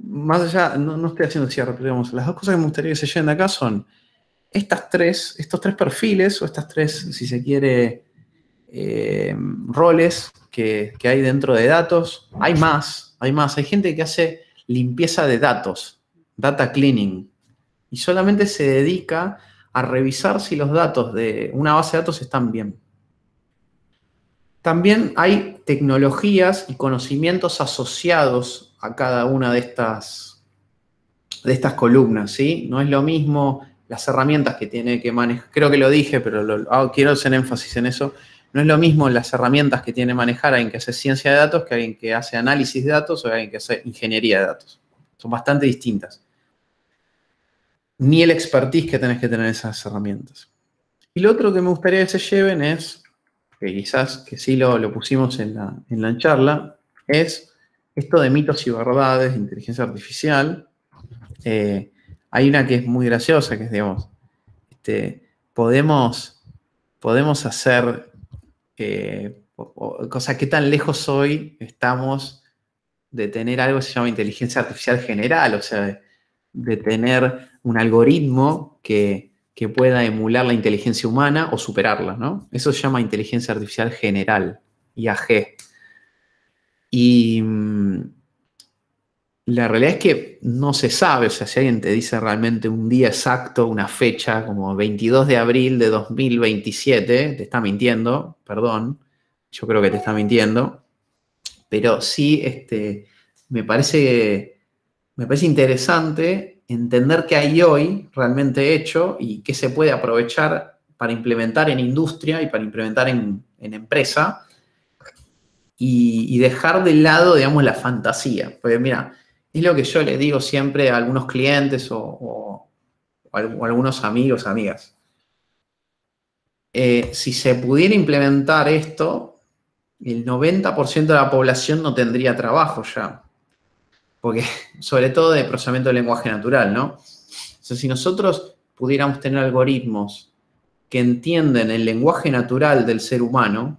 más allá, no, estoy haciendo cierre, pero digamos, las dos cosas que me gustaría que se lleven de acá son estas tres, estos tres perfiles o estas tres, si se quiere, eh, roles que, que, hay dentro de datos. Hay más, hay más. Hay gente que hace limpieza de datos, data cleaning, y solamente se dedica a revisar si los datos de una base de datos están bien. También hay tecnologías y conocimientos asociados a cada una de estas, de estas columnas, ¿sí? No es lo mismo las herramientas que tiene que manejar, creo que lo dije, pero ah, quiero hacer énfasis en eso, no es lo mismo las herramientas que tiene manejar alguien que hace ciencia de datos que alguien que hace análisis de datos o alguien que hace ingeniería de datos. Son bastante distintas. Ni el expertise que tenés que tener esas herramientas. Y lo otro que me gustaría que se lleven es, que quizás que sí lo, lo pusimos en la, en la charla, es esto de mitos y verdades, de inteligencia artificial, eh, hay una que es muy graciosa, que es, digamos, este, podemos, podemos hacer, eh, cosa, qué tan lejos hoy estamos de tener algo que se llama inteligencia artificial general, o sea, de, tener un algoritmo que, que, pueda emular la inteligencia humana o superarla, ¿no? Eso se llama inteligencia artificial general, IAG. Y mm, la realidad es que no se sabe, o sea, si alguien te dice realmente un día exacto, una fecha, como 22 de abril de 2027, te está mintiendo, perdón, yo creo que te está mintiendo, pero sí, este, me parece, me parece interesante entender qué hay hoy realmente hecho y qué se puede aprovechar para implementar en industria y para implementar en, en empresa y, dejar de lado, digamos, la fantasía. Porque mira, es lo que yo les digo siempre a algunos clientes o, a algunos amigos, amigas. Eh, si se pudiera implementar esto, el 90% de la población no tendría trabajo ya. Porque, sobre todo de procesamiento del lenguaje natural, ¿no? O sea, si nosotros pudiéramos tener algoritmos que entienden el lenguaje natural del ser humano,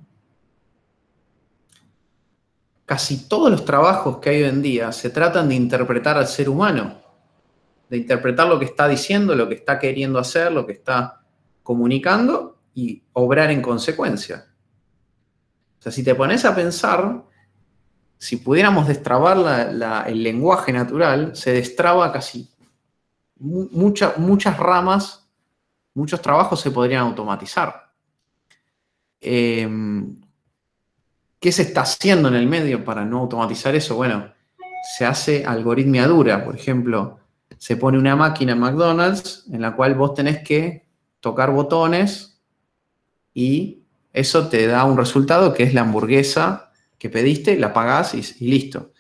casi todos los trabajos que hay hoy en día se tratan de interpretar al ser humano, de interpretar lo que está diciendo, lo que está queriendo hacer, lo que está comunicando y obrar en consecuencia. O sea, si te pones a pensar, si pudiéramos destrabar el lenguaje natural, se destraba casi muchas ramas, muchos trabajos se podrían automatizar. Eh, ¿Qué se está haciendo en el medio para no automatizar eso? Bueno, se hace algoritmia dura. por ejemplo, se pone una máquina en McDonald's en la cual vos tenés que tocar botones y eso te da un resultado que es la hamburguesa que pediste, la pagás y, listo.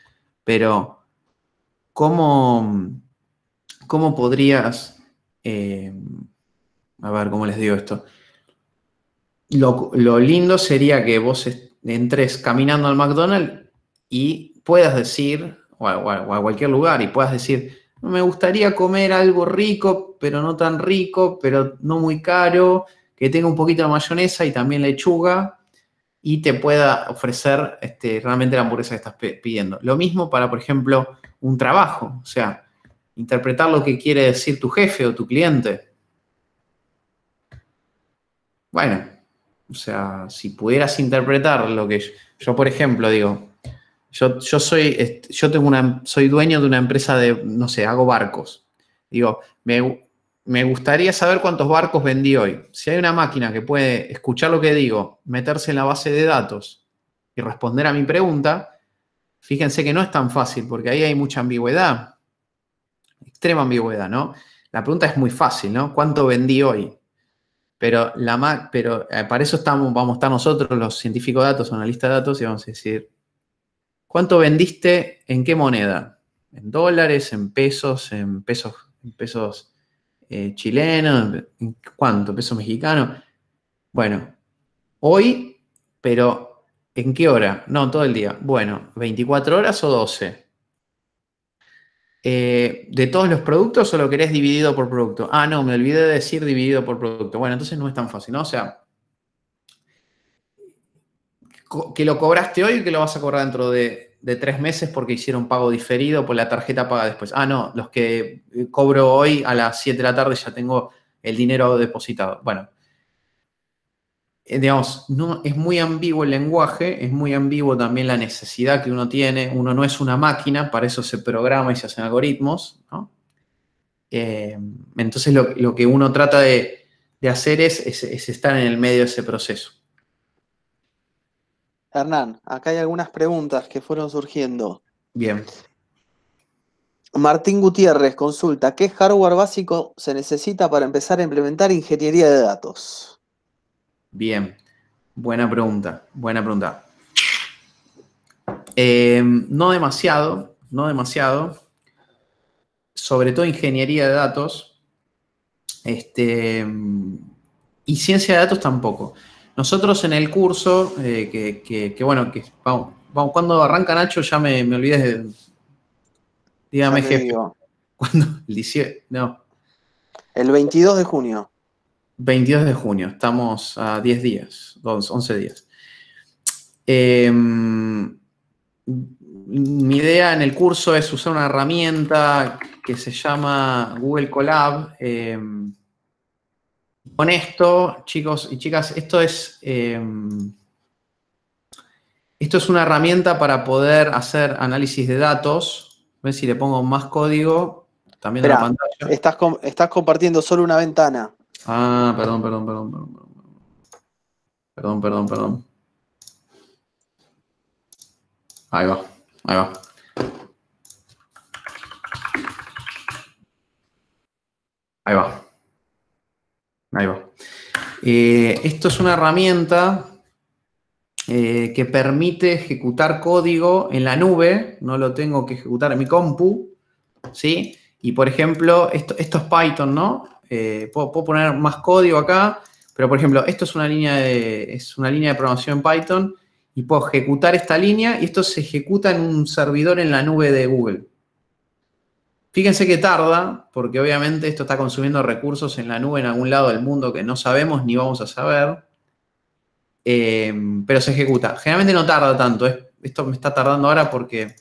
Pero, ¿cómo, cómo podrías, eh, a ver, ¿cómo les digo esto? Lo, lo lindo sería que vos entres caminando al McDonald's y puedas decir, o a, cualquier lugar, y puedas decir, me gustaría comer algo rico, pero no tan rico, pero no muy caro, que tenga un poquito de mayonesa y también lechuga y te pueda ofrecer este, realmente la hamburguesa que estás pidiendo. Lo mismo para, por ejemplo, un trabajo, o sea, interpretar lo que quiere decir tu jefe o tu cliente. Bueno, o sea, si pudieras interpretar lo que yo, por ejemplo, digo, yo, yo, soy, yo tengo una, soy dueño de una empresa de, no sé, hago barcos. Digo, me, me gustaría saber cuántos barcos vendí hoy. Si hay una máquina que puede escuchar lo que digo, meterse en la base de datos y responder a mi pregunta, fíjense que no es tan fácil porque ahí hay mucha ambigüedad, extrema ambigüedad, ¿no? La pregunta es muy fácil, ¿no? ¿Cuánto vendí hoy? Pero, la pero eh, para eso estamos, vamos a estar nosotros, los científicos de datos, analistas de datos, y vamos a decir, ¿cuánto vendiste en qué moneda? ¿En dólares, en pesos, en pesos, en pesos eh, chilenos? ¿En ¿Cuánto? ¿Peso mexicano? Bueno, hoy, pero ¿en qué hora? No, todo el día. Bueno, ¿24 horas o 12? Eh, de todos los productos o lo querés dividido por producto? Ah, no, me olvidé de decir dividido por producto. Bueno, entonces no es tan fácil, ¿no? O sea, que lo cobraste hoy y que lo vas a cobrar dentro de, tres meses porque hicieron pago diferido, por pues la tarjeta paga después. Ah, no, los que eh, cobro hoy a las 7 de la tarde ya tengo el dinero depositado. Bueno, eh, digamos, no, es muy ambiguo el lenguaje, es muy ambiguo también la necesidad que uno tiene, uno no es una máquina, para eso se programa y se hacen algoritmos, eh, entonces lo, que uno trata de, hacer es, es, estar en el medio de ese proceso. Hernán, acá hay algunas preguntas que fueron surgiendo. Bien. Martín Gutiérrez consulta, ¿qué hardware básico se necesita para empezar a implementar ingeniería de datos? Bien, buena pregunta, buena pregunta. Eh, no demasiado, no demasiado. Sobre todo ingeniería de datos. Este, y ciencia de datos tampoco. Nosotros en el curso, eh, que, bueno, que vamos, cuando arranca Nacho ya me, olvides. olvidé de... Dígame, jefe. Cuando, el no. El 22 de junio. 22 de junio, estamos a 10 días, 11 días. Em, mi idea en el curso es usar una herramienta que se llama Google Colab. Em, con esto, chicos y chicas, esto es, em, esto es una herramienta para poder hacer análisis de datos. A ver si le pongo más código también en la pantalla. Estás, estás compartiendo solo una ventana. Ah, perdón, perdón, perdón, perdón, perdón. Perdón, perdón, Ahí va, ahí va. Ahí va. Ahí va. Eh, esto es una herramienta eh, que permite ejecutar código en la nube, no lo tengo que ejecutar en mi compu, ¿sí? Y por ejemplo, esto, esto es Python, ¿no? Eh, puedo, poner más código acá, pero por ejemplo, esto es una línea de, es una línea de programación Python y puedo ejecutar esta línea y esto se ejecuta en un servidor en la nube de Google. Fíjense que tarda, porque obviamente esto está consumiendo recursos en la nube en algún lado del mundo que no sabemos ni vamos a saber, eh, pero se ejecuta. Generalmente no tarda tanto, esto me está tardando ahora porque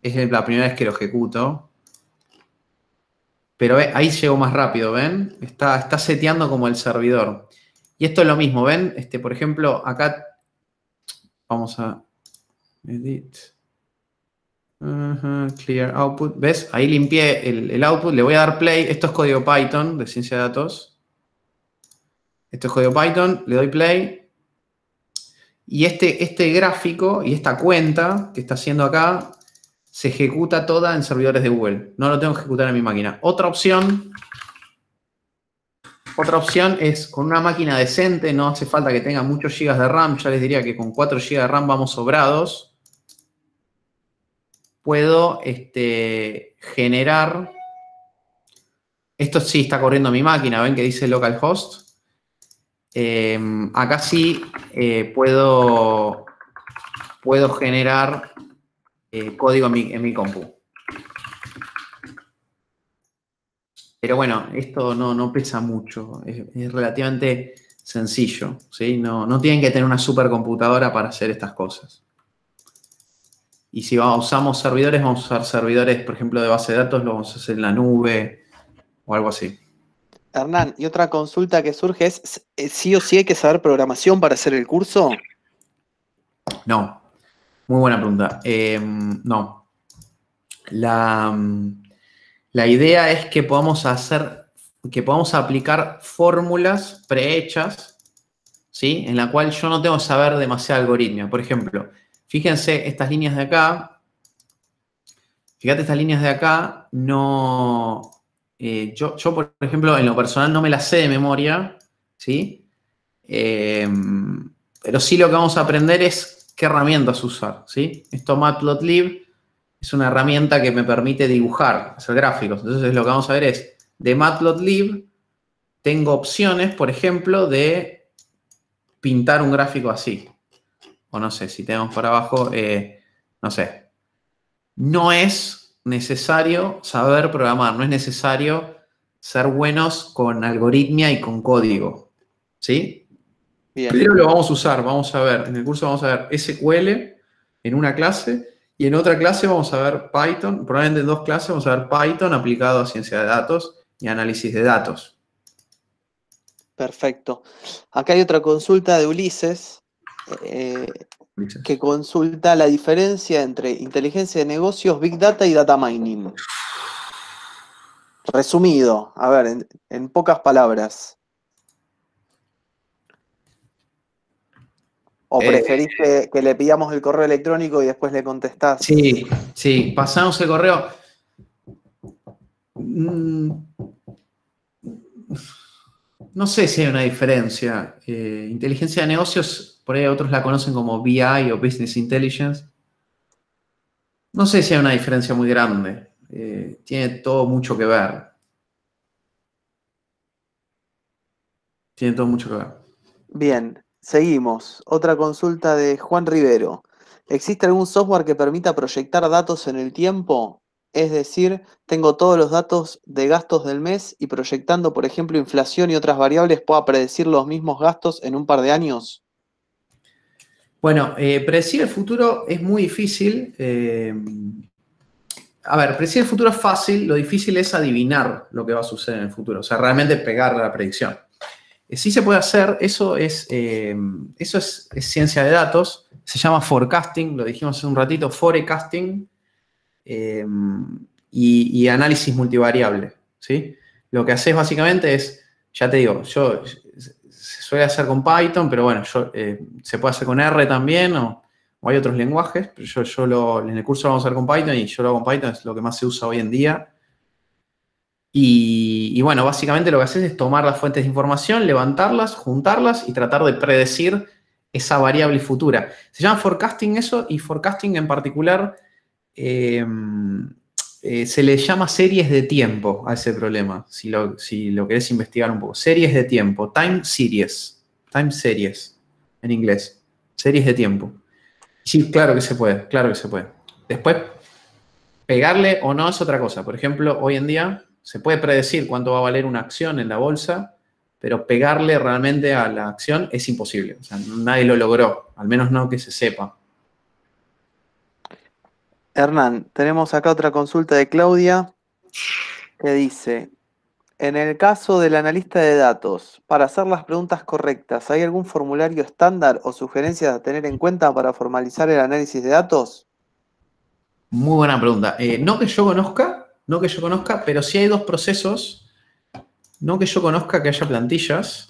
es la primera vez que lo ejecuto. Pero eh, ahí llegó más rápido, ¿ven? Está, seteando como el servidor. Y esto es lo mismo, ¿ven? Este, por ejemplo, acá vamos a edit. clear output. ¿Ves? Ahí limpié el, output. Le voy a dar play. Esto es código Python de ciencia de datos. Esto es código Python. Le doy play. Y este, este gráfico y esta cuenta que está haciendo acá se ejecuta toda en servidores de Google. No lo tengo que ejecutar en mi máquina. Otra opción, otra opción es con una máquina decente, no hace falta que tenga muchos gigas de RAM, ya les diría que con 4 gigas de RAM vamos sobrados. Puedo este, generar, esto sí está corriendo mi máquina, ven que dice localhost. Em, acá sí eh, puedo, puedo generar eh, código en mi, en compu. Pero bueno, esto no, pesa mucho, es, relativamente sencillo, ¿sí? No, no tienen que tener una supercomputadora para hacer estas cosas. Y si usamos servidores, vamos a usar servidores, por ejemplo, de base de datos, lo vamos a hacer en la nube o algo así. Hernán, y otra consulta que surge es, eh, ¿sí o sí hay que saber programación para hacer el curso? No, muy buena pregunta. Eh, no. La, idea es que podamos hacer, que podamos aplicar fórmulas prehechas, ¿sí? En la cual yo no tengo que saber demasiado algoritmo. Por ejemplo, fíjense estas líneas de acá. Fíjate estas líneas de acá, no... Eh, yo, yo, por ejemplo, en lo personal no me las sé de memoria, ¿sí? Eh, pero sí lo que vamos a aprender es qué herramientas usar, ¿sí? Esto Matplotlib es una herramienta que me permite dibujar, hacer gráficos. Entonces, lo que vamos a ver es, de Matplotlib tengo opciones, por ejemplo, de pintar un gráfico así. O no sé, si tenemos para abajo, eh, no sé. No es necesario saber programar, no es necesario ser buenos con algoritmia y con código, ¿sí? Primero lo vamos a usar, vamos a ver, en el curso vamos a ver SQL en una clase y en otra clase vamos a ver Python, probablemente en dos clases vamos a ver Python aplicado a ciencia de datos y análisis de datos. Perfecto. Acá hay otra consulta de Ulises, eh, que consulta la diferencia entre inteligencia de negocios, Big Data y Data Mining. Resumido, a ver, en pocas palabras. ¿O eh, preferís que, le pidamos el correo electrónico y después le contestás? Sí, sí, pasamos el correo. Mm. No sé si hay una diferencia. Eh, inteligencia de negocios, por ahí otros la conocen como BI o Business Intelligence. No sé si hay una diferencia muy grande. Eh, tiene todo mucho que ver. Tiene todo mucho que ver. Bien. Seguimos. Otra consulta de Juan Rivero. ¿Existe algún software que permita proyectar datos en el tiempo? Es decir, tengo todos los datos de gastos del mes y proyectando, por ejemplo, inflación y otras variables, ¿puedo predecir los mismos gastos en un par de años. Bueno, eh, predecir el futuro es muy difícil. Eh, a ver, predecir el futuro es fácil, lo difícil es adivinar lo que va a suceder en el futuro, o sea, realmente pegar la predicción. Eh, sí se puede hacer, eso es, eh, eso es, ciencia de datos, se llama forecasting, lo dijimos hace un ratito, forecasting eh, y, análisis multivariable. ¿sí? Lo que haces básicamente es, ya te digo, yo se suele hacer con Python, pero bueno, se puede hacer con R también o, hay otros lenguajes, pero yo, yo en el curso lo vamos a hacer con Python y yo lo hago con Python, es lo que más se usa hoy en día y, bueno, básicamente lo que haces es tomar las fuentes de información, levantarlas, juntarlas y tratar de predecir esa variable futura. Se llama forecasting eso y forecasting en particular eh, eh, se le llama series de tiempo a ese problema, si lo, si lo querés investigar un poco. Series de tiempo, time series, time series en inglés, series de tiempo. Sí, claro que se puede, claro que se puede. Después, pegarle o no es otra cosa. Por ejemplo, hoy en día se puede predecir cuánto va a valer una acción en la bolsa, pero pegarle realmente a la acción es imposible. O sea, nadie lo logró, al menos no que se sepa. Hernán, tenemos acá otra consulta de Claudia que dice, en el caso del analista de datos, para hacer las preguntas correctas, ¿hay algún formulario estándar o sugerencias a tener en cuenta para formalizar el análisis de datos? Muy buena pregunta. Eh, no que yo conozca, no que yo conozca, pero si hay dos procesos, no que yo conozca que haya plantillas,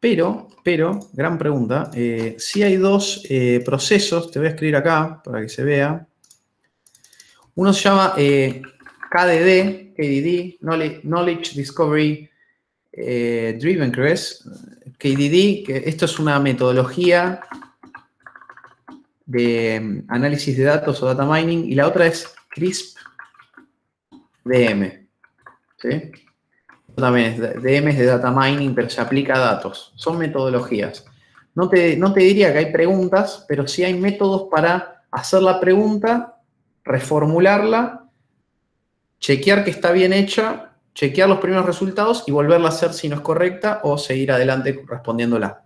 pero, pero, gran pregunta, eh, si hay dos eh, procesos, te voy a escribir acá para que se vea. Uno se llama eh, KDD, KDD, Knowledge Discovery Driven Cres, KDD, que esto es una metodología de mm, análisis de datos o data mining, y la otra es CRISP, DM. También DM es de data mining, pero se aplica a datos. Son metodologías. No te, no te diría que hay preguntas, pero sí hay métodos para hacer la pregunta, reformularla, chequear que está bien hecha, chequear los primeros resultados y volverla a hacer si no es correcta o seguir adelante respondiéndola.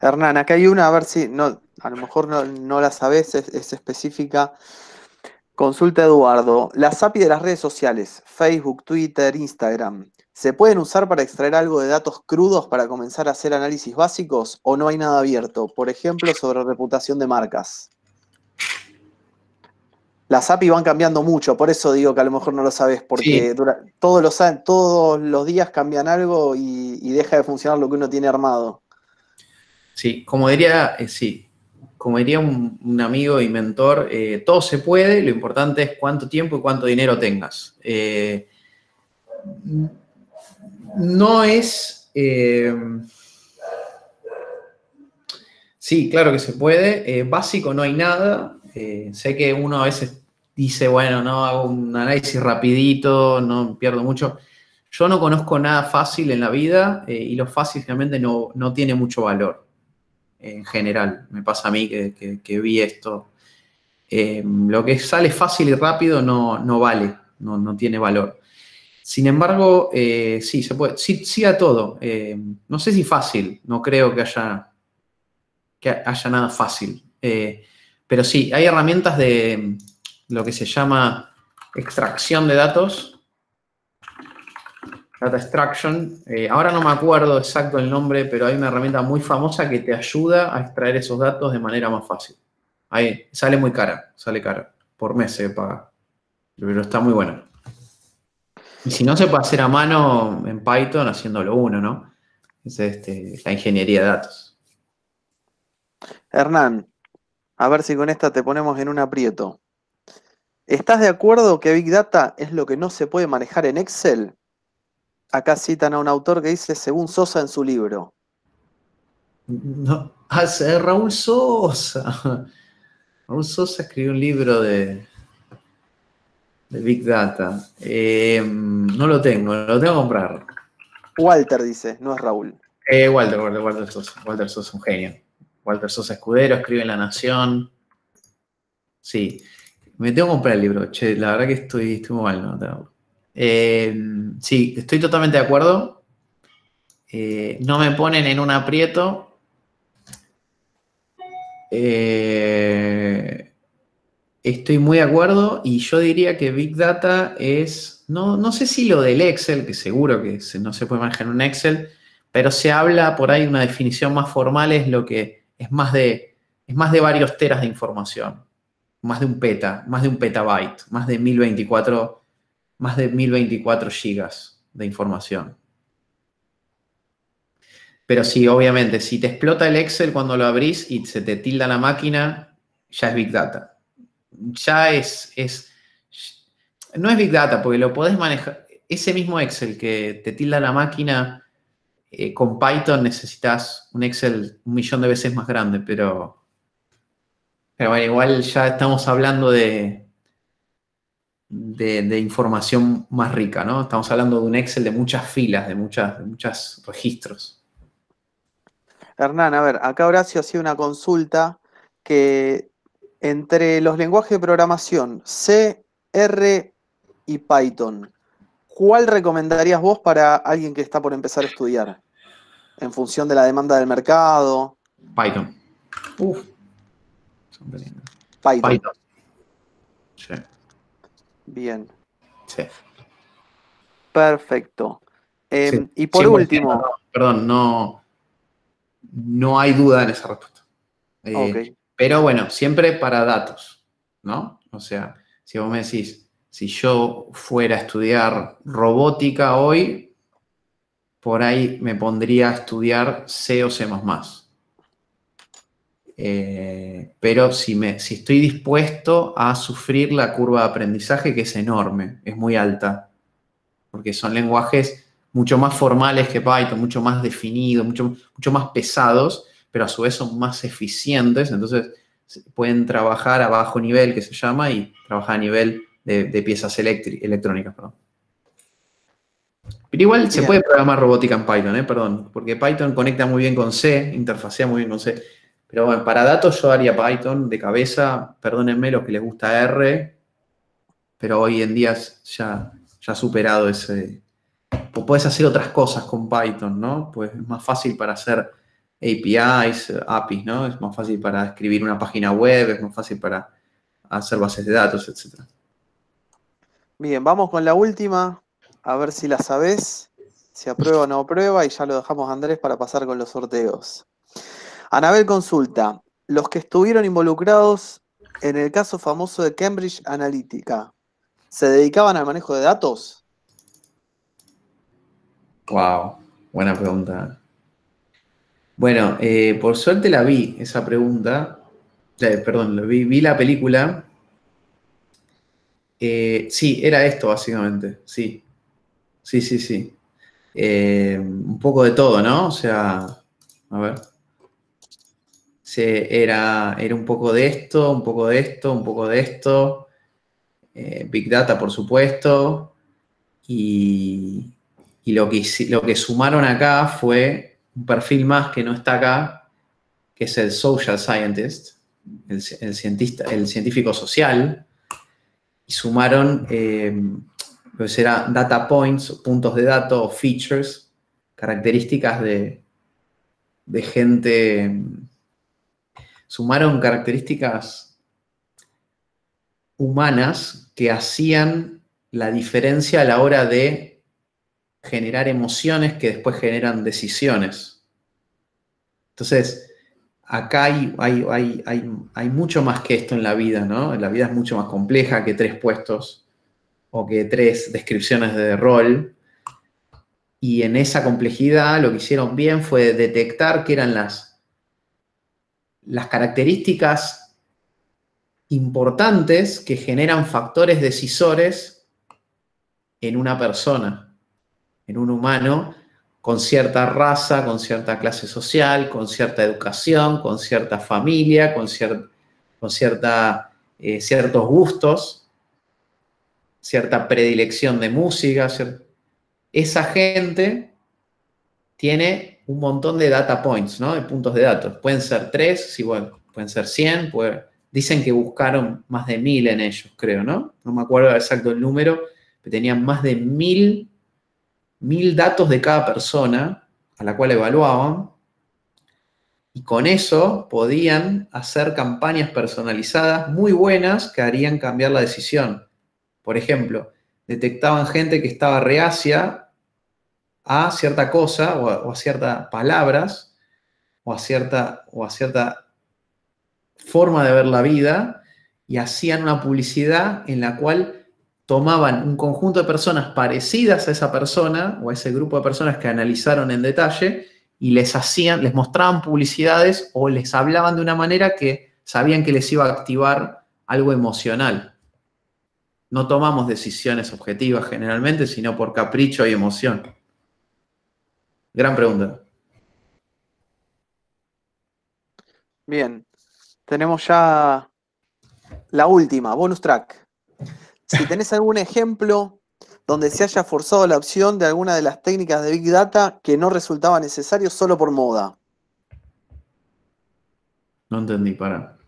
Hernán, acá hay una, a ver si no, a lo mejor no, no la sabes, es específica. Consulta Eduardo, las API de las redes sociales, Facebook, Twitter, Instagram, ¿se pueden usar para extraer algo de datos crudos para comenzar a hacer análisis básicos o no hay nada abierto? Por ejemplo, sobre reputación de marcas. Las API van cambiando mucho, por eso digo que a lo mejor no lo sabes, porque todos, los, todos los días cambian algo y, deja de funcionar lo que uno tiene armado. Sí, como diría, eh, sí, como diría un, amigo y mentor, eh, todo se puede, lo importante es cuánto tiempo y cuánto dinero tengas. Eh, no es... Eh, sí, claro que se puede. básico no hay nada. sé que uno a veces dice, bueno, no, hago un análisis rapidito, no pierdo mucho. Yo no conozco nada fácil en la vida y lo fácil realmente no, no, tiene mucho valor en general. Me pasa a mí que, vi esto. Eh, lo que sale fácil y rápido no, vale, no, tiene valor. Sin embargo, eh, sí, se puede, sí, a todo. Eh, no sé si fácil, no creo que haya, que haya nada fácil. pero sí, hay herramientas de lo que se llama extracción de datos, Data Extraction. Eh, ahora no me acuerdo exacto el nombre, pero hay una herramienta muy famosa que te ayuda a extraer esos datos de manera más fácil. Ahí, sale muy cara, sale cara. Por mes se paga. Pero está muy bueno. Y si no, se puede hacer a mano en Python haciéndolo uno, ¿no? Es este, la ingeniería de datos. Hernán, a ver si con esta te ponemos en un aprieto. ¿Estás de acuerdo que Big Data es lo que no se puede manejar en Excel? acá citan a un autor que dice, según Sosa en su libro. No, ah, Raúl Sosa. Raúl Sosa escribió un libro de, de Big Data. Eh, no lo tengo, lo tengo que comprar. Walter dice, no es Raúl. Eh, Walter, Walter, Sosa. Walter Sosa, es un genio. Walter Sosa Escudero, escribe en La Nación. Sí. Me tengo que comprar el libro. Che, la verdad que estoy, estoy mal, no eh, sí, estoy totalmente de acuerdo. Eh, no me ponen en un aprieto. Eh, estoy muy de acuerdo y yo diría que Big Data es, no, sé si lo del Excel, que seguro que no se puede manejar un Excel, pero se habla por ahí una definición más formal, es lo que es más de, es más de varios teras de información, más de un peta, más de un petabyte, más de 1024 más de 1024 gigas de información. Pero sí, obviamente, si te explota el Excel cuando lo abrís y se te tilda la máquina, ya es Big Data. Ya es, es no es Big Data, porque lo podés manejar. Ese mismo Excel que te tilda la máquina, eh, con Python necesitas un Excel un millón de veces más grande, pero, pero bueno, igual ya estamos hablando de, de, información más rica, ¿no? Estamos hablando de un Excel de muchas filas, de, muchas, muchos registros. Hernán, a ver, acá Horacio hacía una consulta que entre los lenguajes de programación C, R y Python, ¿cuál recomendarías vos para alguien que está por empezar a estudiar? En función de la demanda del mercado. Python. Uf. Python. Python. Sí. Bien. Perfecto. Em, y por último. perdón, no, no hay duda en esa respuesta. Eh, pero bueno, siempre para datos, ¿no? O sea, si vos me decís, si yo fuera a estudiar robótica hoy, por ahí me pondría a estudiar C o C. Eh, pero si, me, si estoy dispuesto a sufrir la curva de aprendizaje, que es enorme, es muy alta, porque son lenguajes mucho más formales que Python, mucho más definidos, mucho, mucho más pesados, pero a su vez son más eficientes, entonces pueden trabajar a bajo nivel, que se llama, y trabajar a nivel de, piezas electrónicas. Pero igual se puede programar robótica en Python, ¿eh? perdón, porque Python conecta muy bien con C, interfacea muy bien con C. Pero bueno, para datos yo haría Python de cabeza, perdónenme los que les gusta R, pero hoy en día ya, ya ha superado ese... Pues puedes hacer otras cosas con Python, ¿no? Pues es más fácil para hacer APIs, APIs, ¿no? Es más fácil para escribir una página web, es más fácil para hacer bases de datos, etc. Bien, vamos con la última, a ver si la sabés, si aprueba o no aprueba, y ya lo dejamos a Andrés para pasar con los sorteos. Anabel consulta, los que estuvieron involucrados en el caso famoso de Cambridge Analytica, ¿se dedicaban al manejo de datos? Wow, buena pregunta. Bueno, eh, por suerte la vi, esa pregunta. perdón, la vi, vi la película. Eh, sí, era esto básicamente, sí. Sí, sí, sí. Eh, un poco de todo, ¿no? O sea, a ver era, era un poco de esto, un poco de esto, un poco de esto. Eh, Big Data, por supuesto. Y, lo, que, lo que sumaron acá fue un perfil más que no está acá, que es el social scientist, el, el cientista, el científico social. Y sumaron... pues que data points, puntos de datos, features, características de, de gente sumaron características humanas que hacían la diferencia a la hora de generar emociones que después generan decisiones. Entonces, acá hay, hay, hay, mucho más que esto en la vida, ¿no? La vida es mucho más compleja que tres puestos o que tres descripciones de rol. Y en esa complejidad lo que hicieron bien fue detectar que eran las las características importantes que generan factores decisores en una persona, en un humano con cierta raza, con cierta clase social, con cierta educación, con cierta familia, con, cierta, eh, ciertos gustos, cierta predilección de música. esa gente tiene un montón de data points, ¿no? De puntos de datos. Pueden ser tres, si pueden ser 100, dicen que buscaron más de mil en ellos, creo, ¿no? No me acuerdo exacto el número, pero tenían más de mil, mil datos de cada persona a la cual evaluaban. Y con eso podían hacer campañas personalizadas muy buenas que harían cambiar la decisión. Por ejemplo, detectaban gente que estaba reacia a cierta cosa o a, ciertas palabras o a cierta, cierta forma de ver la vida y hacían una publicidad en la cual tomaban un conjunto de personas parecidas a esa persona o a ese grupo de personas que analizaron en detalle y les hacían, les mostraban publicidades o les hablaban de una manera que sabían que les iba a activar algo emocional. No tomamos decisiones objetivas generalmente, sino por capricho y emoción. Gran pregunta. Bien, tenemos ya la última, bonus track. Si tenés algún ejemplo donde se haya forzado la opción de alguna de las técnicas de Big Data que no resultaba necesario solo por moda. No entendí, para.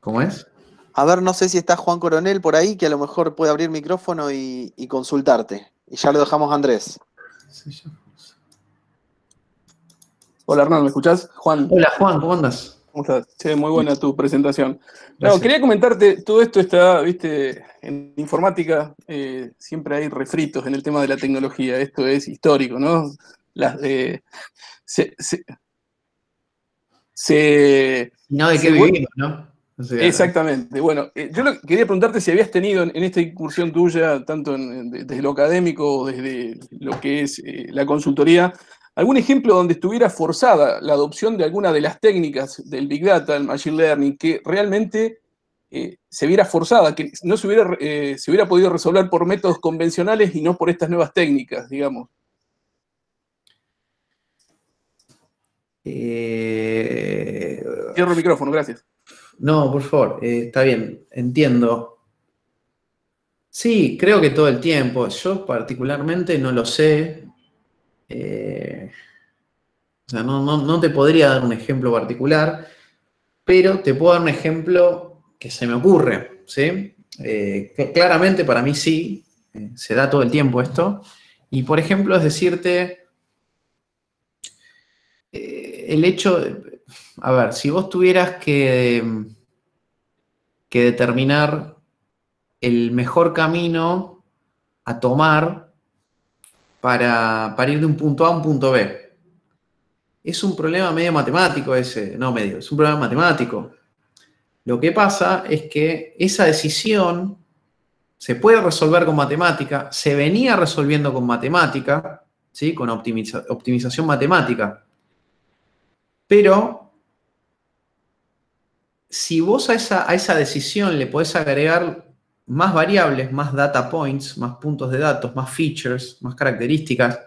¿Cómo es? A ver, no sé si está Juan Coronel por ahí, que a lo mejor puede abrir micrófono y, consultarte. Y ya lo dejamos a Andrés. Sí, Hola Hernán, ¿me escuchás? Juan. Hola Juan, ¿cómo andas? ¿Cómo estás? muy buena tu presentación. quería comentarte, todo esto está, viste, en informática eh, siempre hay refritos en el tema de la tecnología, esto es histórico, ¿no? Las, de, eh, se, No, de qué vivimos, ¿no? Exactamente. Bueno, eh, yo quería preguntarte si habías tenido en, esta incursión tuya, tanto desde lo académico, o desde lo que es la consultoría, ¿Algún ejemplo donde estuviera forzada la adopción de alguna de las técnicas del Big Data, del Machine Learning, que realmente eh, se viera forzada, que no se hubiera, eh, se hubiera podido resolver por métodos convencionales y no por estas nuevas técnicas, digamos? Eh, Cierro el micrófono, gracias. No, por favor, está bien, entiendo. Sí, creo que todo el tiempo. Yo particularmente no lo sé, eh, no, te podría dar un ejemplo particular, pero te puedo dar un ejemplo que se me ocurre, ¿sí? Eh, claramente para mí sí, eh, se da todo el tiempo esto. Y por ejemplo, es decirte, el hecho, a ver, si vos tuvieras que, que determinar el mejor camino a tomar para, ir de un punto A a un punto B. Es un problema medio matemático ese, no medio, es un problema matemático. Lo que pasa es que esa decisión se puede resolver con matemática, se venía resolviendo con matemática, ¿sí? con optimización matemática. Pero si vos a esa, a esa decisión le podés agregar más variables, más data points, más puntos de datos, más features, más características.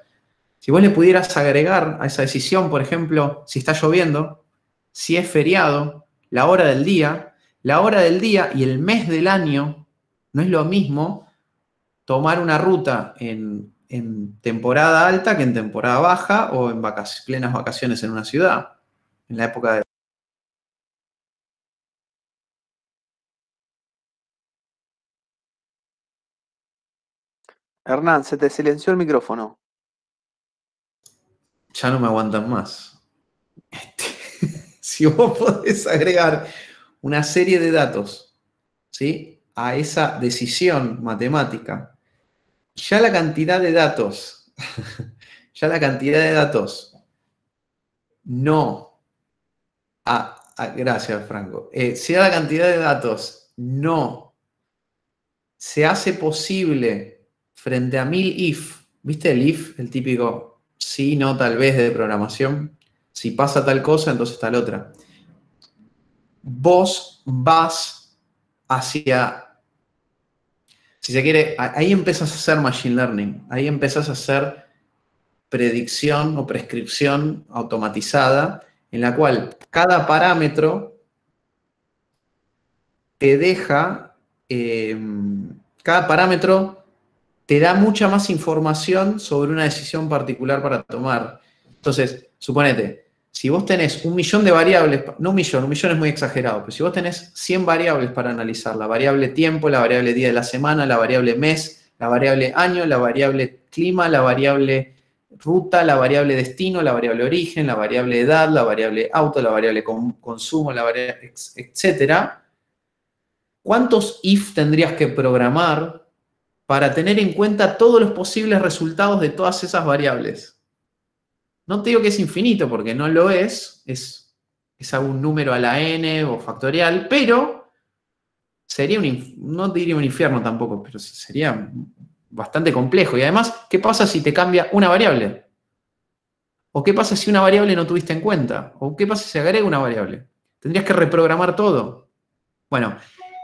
Si vos le pudieras agregar a esa decisión, por ejemplo, si está lloviendo, si es feriado, la hora del día, la hora del día y el mes del año, no es lo mismo tomar una ruta en, temporada alta que en temporada baja o en vacaciones, plenas vacaciones en una ciudad, en la época de Hernán, se te silenció el micrófono. Ya no me aguantan más. Este, si vos podés agregar una serie de datos ¿sí? a esa decisión matemática, ya la cantidad de datos, ya la cantidad de datos no, ah, ah gracias Franco, eh, sea la cantidad de datos no se hace posible frente a mil if. ¿Viste el if? El típico sí, no, tal vez de programación. Si pasa tal cosa, entonces tal otra. Vos vas hacia, si se quiere, ahí empezás a hacer machine learning, ahí empezás a hacer predicción o prescripción automatizada en la cual cada parámetro te deja, eh, cada parámetro te da mucha más información sobre una decisión particular para tomar. Entonces, suponete, si vos tenés un millón de variables, no un millón, un millón es muy exagerado, pero si vos tenés 100 variables para analizar, la variable tiempo, la variable día de la semana, la variable mes, la variable año, la variable clima, la variable ruta, la variable destino, la variable origen, la variable edad, la variable auto, la variable consumo, la etcétera, ¿cuántos if tendrías que programar para tener en cuenta todos los posibles resultados de todas esas variables. No te digo que es infinito porque no lo es, es, es algún número a la n o factorial, pero sería un, no diría un infierno tampoco, pero sería bastante complejo. Y además, ¿qué pasa si te cambia una variable? ¿O qué pasa si una variable no tuviste en cuenta? ¿O qué pasa si agrega una variable? Tendrías que reprogramar todo. Bueno,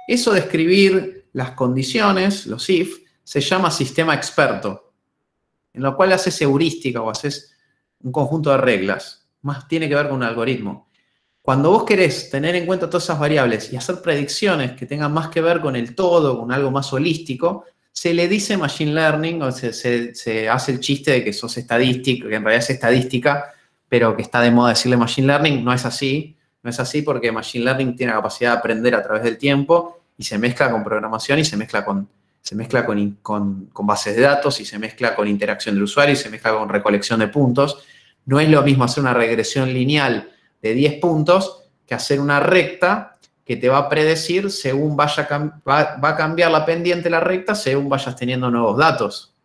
eso de escribir las condiciones, los if, se llama sistema experto, en lo cual haces heurística o haces un conjunto de reglas. Más tiene que ver con un algoritmo. Cuando vos querés tener en cuenta todas esas variables y hacer predicciones que tengan más que ver con el todo, con algo más holístico, se le dice machine learning o se, se hace el chiste de que sos estadístico, que en realidad es estadística, pero que está de moda decirle machine learning. No es así, no es así porque machine learning tiene la capacidad de aprender a través del tiempo y se mezcla con programación y se mezcla con se mezcla con, bases de datos y se mezcla con interacción del usuario y se mezcla con recolección de puntos. No es lo mismo hacer una regresión lineal de 10 puntos que hacer una recta que te va a predecir según vaya va, a cambiar la pendiente la recta según vayas teniendo nuevos datos.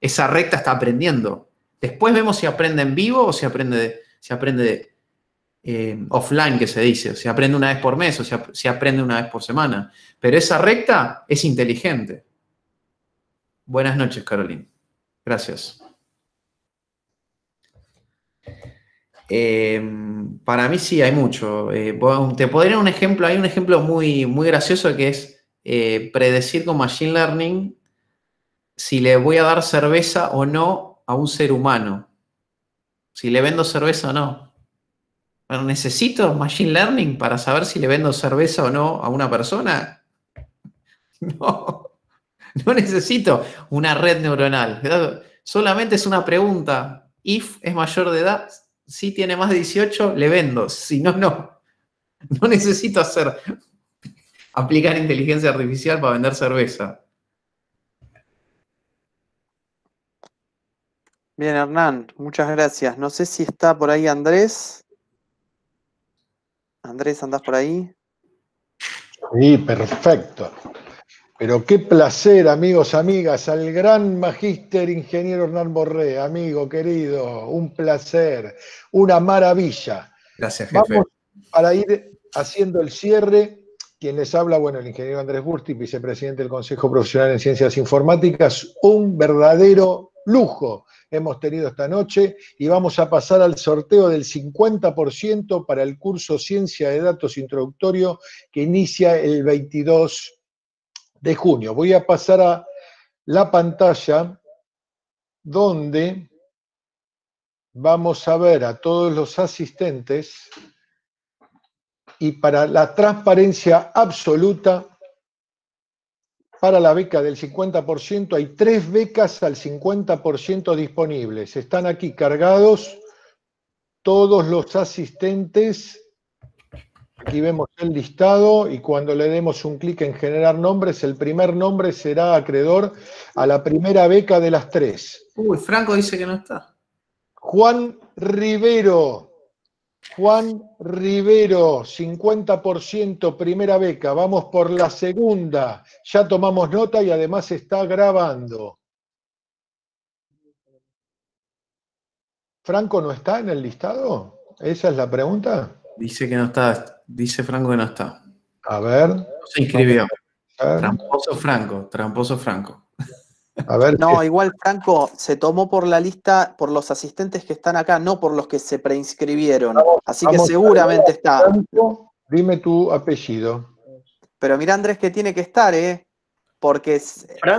Esa recta está aprendiendo. Después vemos si aprende en vivo o si aprende, si aprende eh, offline que se dice, se aprende una vez por mes, o sea, se aprende una vez por semana. Pero esa recta es inteligente. Buenas noches, Carolina. Gracias. Eh, para mí sí hay mucho. Eh, te podría un ejemplo, hay un ejemplo muy, muy gracioso que es predecir con Machine Learning si le voy a dar cerveza o no a un ser humano. Si le vendo cerveza o no. ¿Necesito Machine Learning para saber si le vendo cerveza o no a una persona? No, no necesito una red neuronal. Solamente es una pregunta. If es mayor de edad, si tiene más de 18, le vendo. Si no, no. No necesito hacer, aplicar inteligencia artificial para vender cerveza. Bien, Hernán, muchas gracias. No sé si está por ahí Andrés. Andrés, ¿andás por ahí? Sí, perfecto. Pero qué placer, amigos, amigas, al gran magíster ingeniero Hernán Borré, amigo querido, un placer, una maravilla. Gracias, jefe. para ir haciendo el cierre quien les habla, bueno, el ingeniero Andrés Burti, vicepresidente del Consejo Profesional en Ciencias Informáticas. Un verdadero lujo hemos tenido esta noche y vamos a pasar al sorteo del 50% para el curso Ciencia de Datos Introductorio que inicia el 22 de junio. Voy a pasar a la pantalla donde vamos a ver a todos los asistentes y para la transparencia absoluta. Para la beca del 50% hay tres becas al 50% disponibles. Están aquí cargados todos los asistentes. Aquí vemos el listado y cuando le demos un clic en generar nombres, el primer nombre será acreedor a la primera beca de las tres. Uy, Franco dice que no está. Juan Rivero. Juan Rivero, 50%, primera beca. Vamos por la segunda. Ya tomamos nota y además está grabando. ¿Franco no está en el listado? ¿Esa es la pregunta? Dice que no está. Dice Franco que no está. A ver. No se inscribió. Tramposo Franco, tramposo Franco. No, eh, igual Franco se tomó por la lista por los asistentes que están acá, no por los que se preinscribieron. Así que seguramente está. Franco, dime tu apellido. Pero mira Andrés que tiene que estar, ¿eh? Porque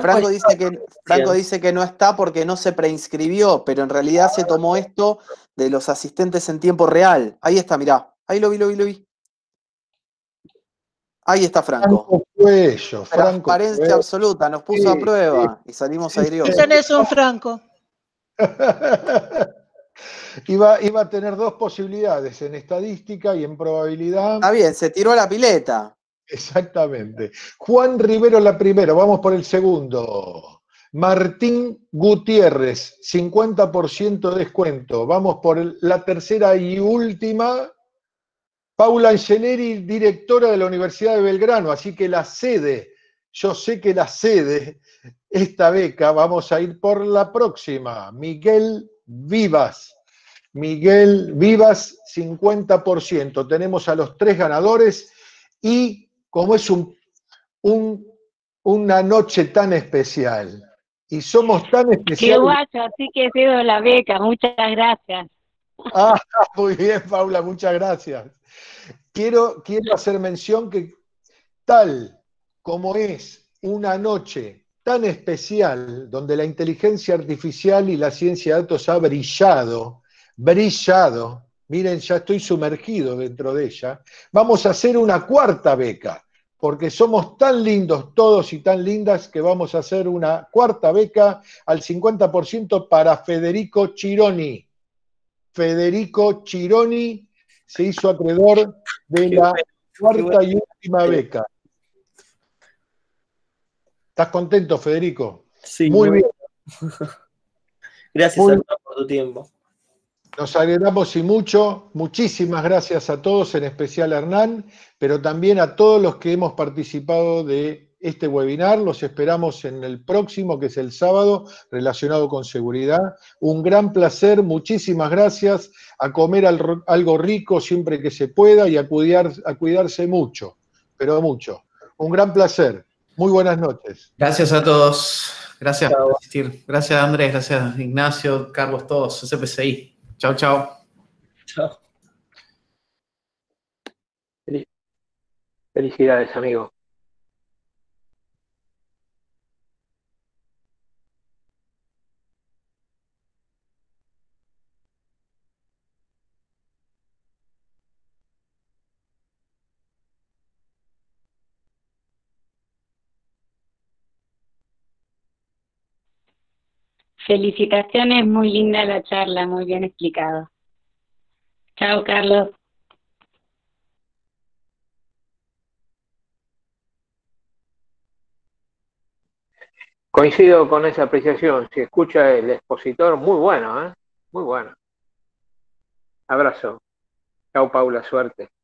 Franco, dice que, Franco dice que no está porque no se preinscribió, pero en realidad se tomó esto de los asistentes en tiempo real. Ahí está, mirá. Ahí lo vi, lo vi, lo vi. Ahí está Franco. Franco Franco Transparencia absoluta, nos puso a prueba y salimos airiosos. Eso es un Franco. iba, a tener dos posibilidades, en estadística y en probabilidad. Está bien, se tiró a la pileta. Exactamente. Juan Rivero la primera, vamos por el segundo. Martín Gutiérrez, 50% descuento. Vamos por la tercera y última. Paula Angeleri, directora de la Universidad de Belgrano, así que la sede, yo sé que la sede, esta beca, vamos a ir por la próxima, Miguel Vivas. Miguel Vivas, 50%. Tenemos a los tres ganadores y como es un, una noche tan especial y somos tan especiales... Qué guacho, así que cedo la beca, muchas gracias. Ah, muy bien, Paula, muchas gracias. Quiero, quiero hacer mención que tal como es una noche tan especial donde la inteligencia artificial y la ciencia de datos ha brillado, brillado, miren, ya estoy sumergido dentro de ella, vamos a hacer una cuarta beca, porque somos tan lindos todos y tan lindas que vamos a hacer una cuarta beca al 50% para Federico Chironi. Federico Chironi se hizo acreedor de la cuarta y última beca. ¿Estás contento, Federico? Sí. Muy bien. Gracias a por tu tiempo. Nos alegramos y mucho. Muchísimas gracias a todos, en especial a Hernán, pero también a todos los que hemos participado de este webinar. Los esperamos en el próximo, que es el sábado, relacionado con seguridad. Un gran placer, muchísimas gracias. A comer algo rico siempre que se pueda y a, a cuidarse mucho, pero mucho. Un gran placer. Muy buenas noches. Gracias a todos. Gracias asistir. Gracias Andrés, gracias Ignacio, Carlos, todos, CPCI. Chao, chao. Chao. Felicidades, amigo. Felicitaciones, muy linda la charla, muy bien explicado. Chao, Carlos. Coincido con esa apreciación. Si escucha el expositor, muy bueno, ¿eh? Muy bueno. Abrazo. Chao, Paula, suerte.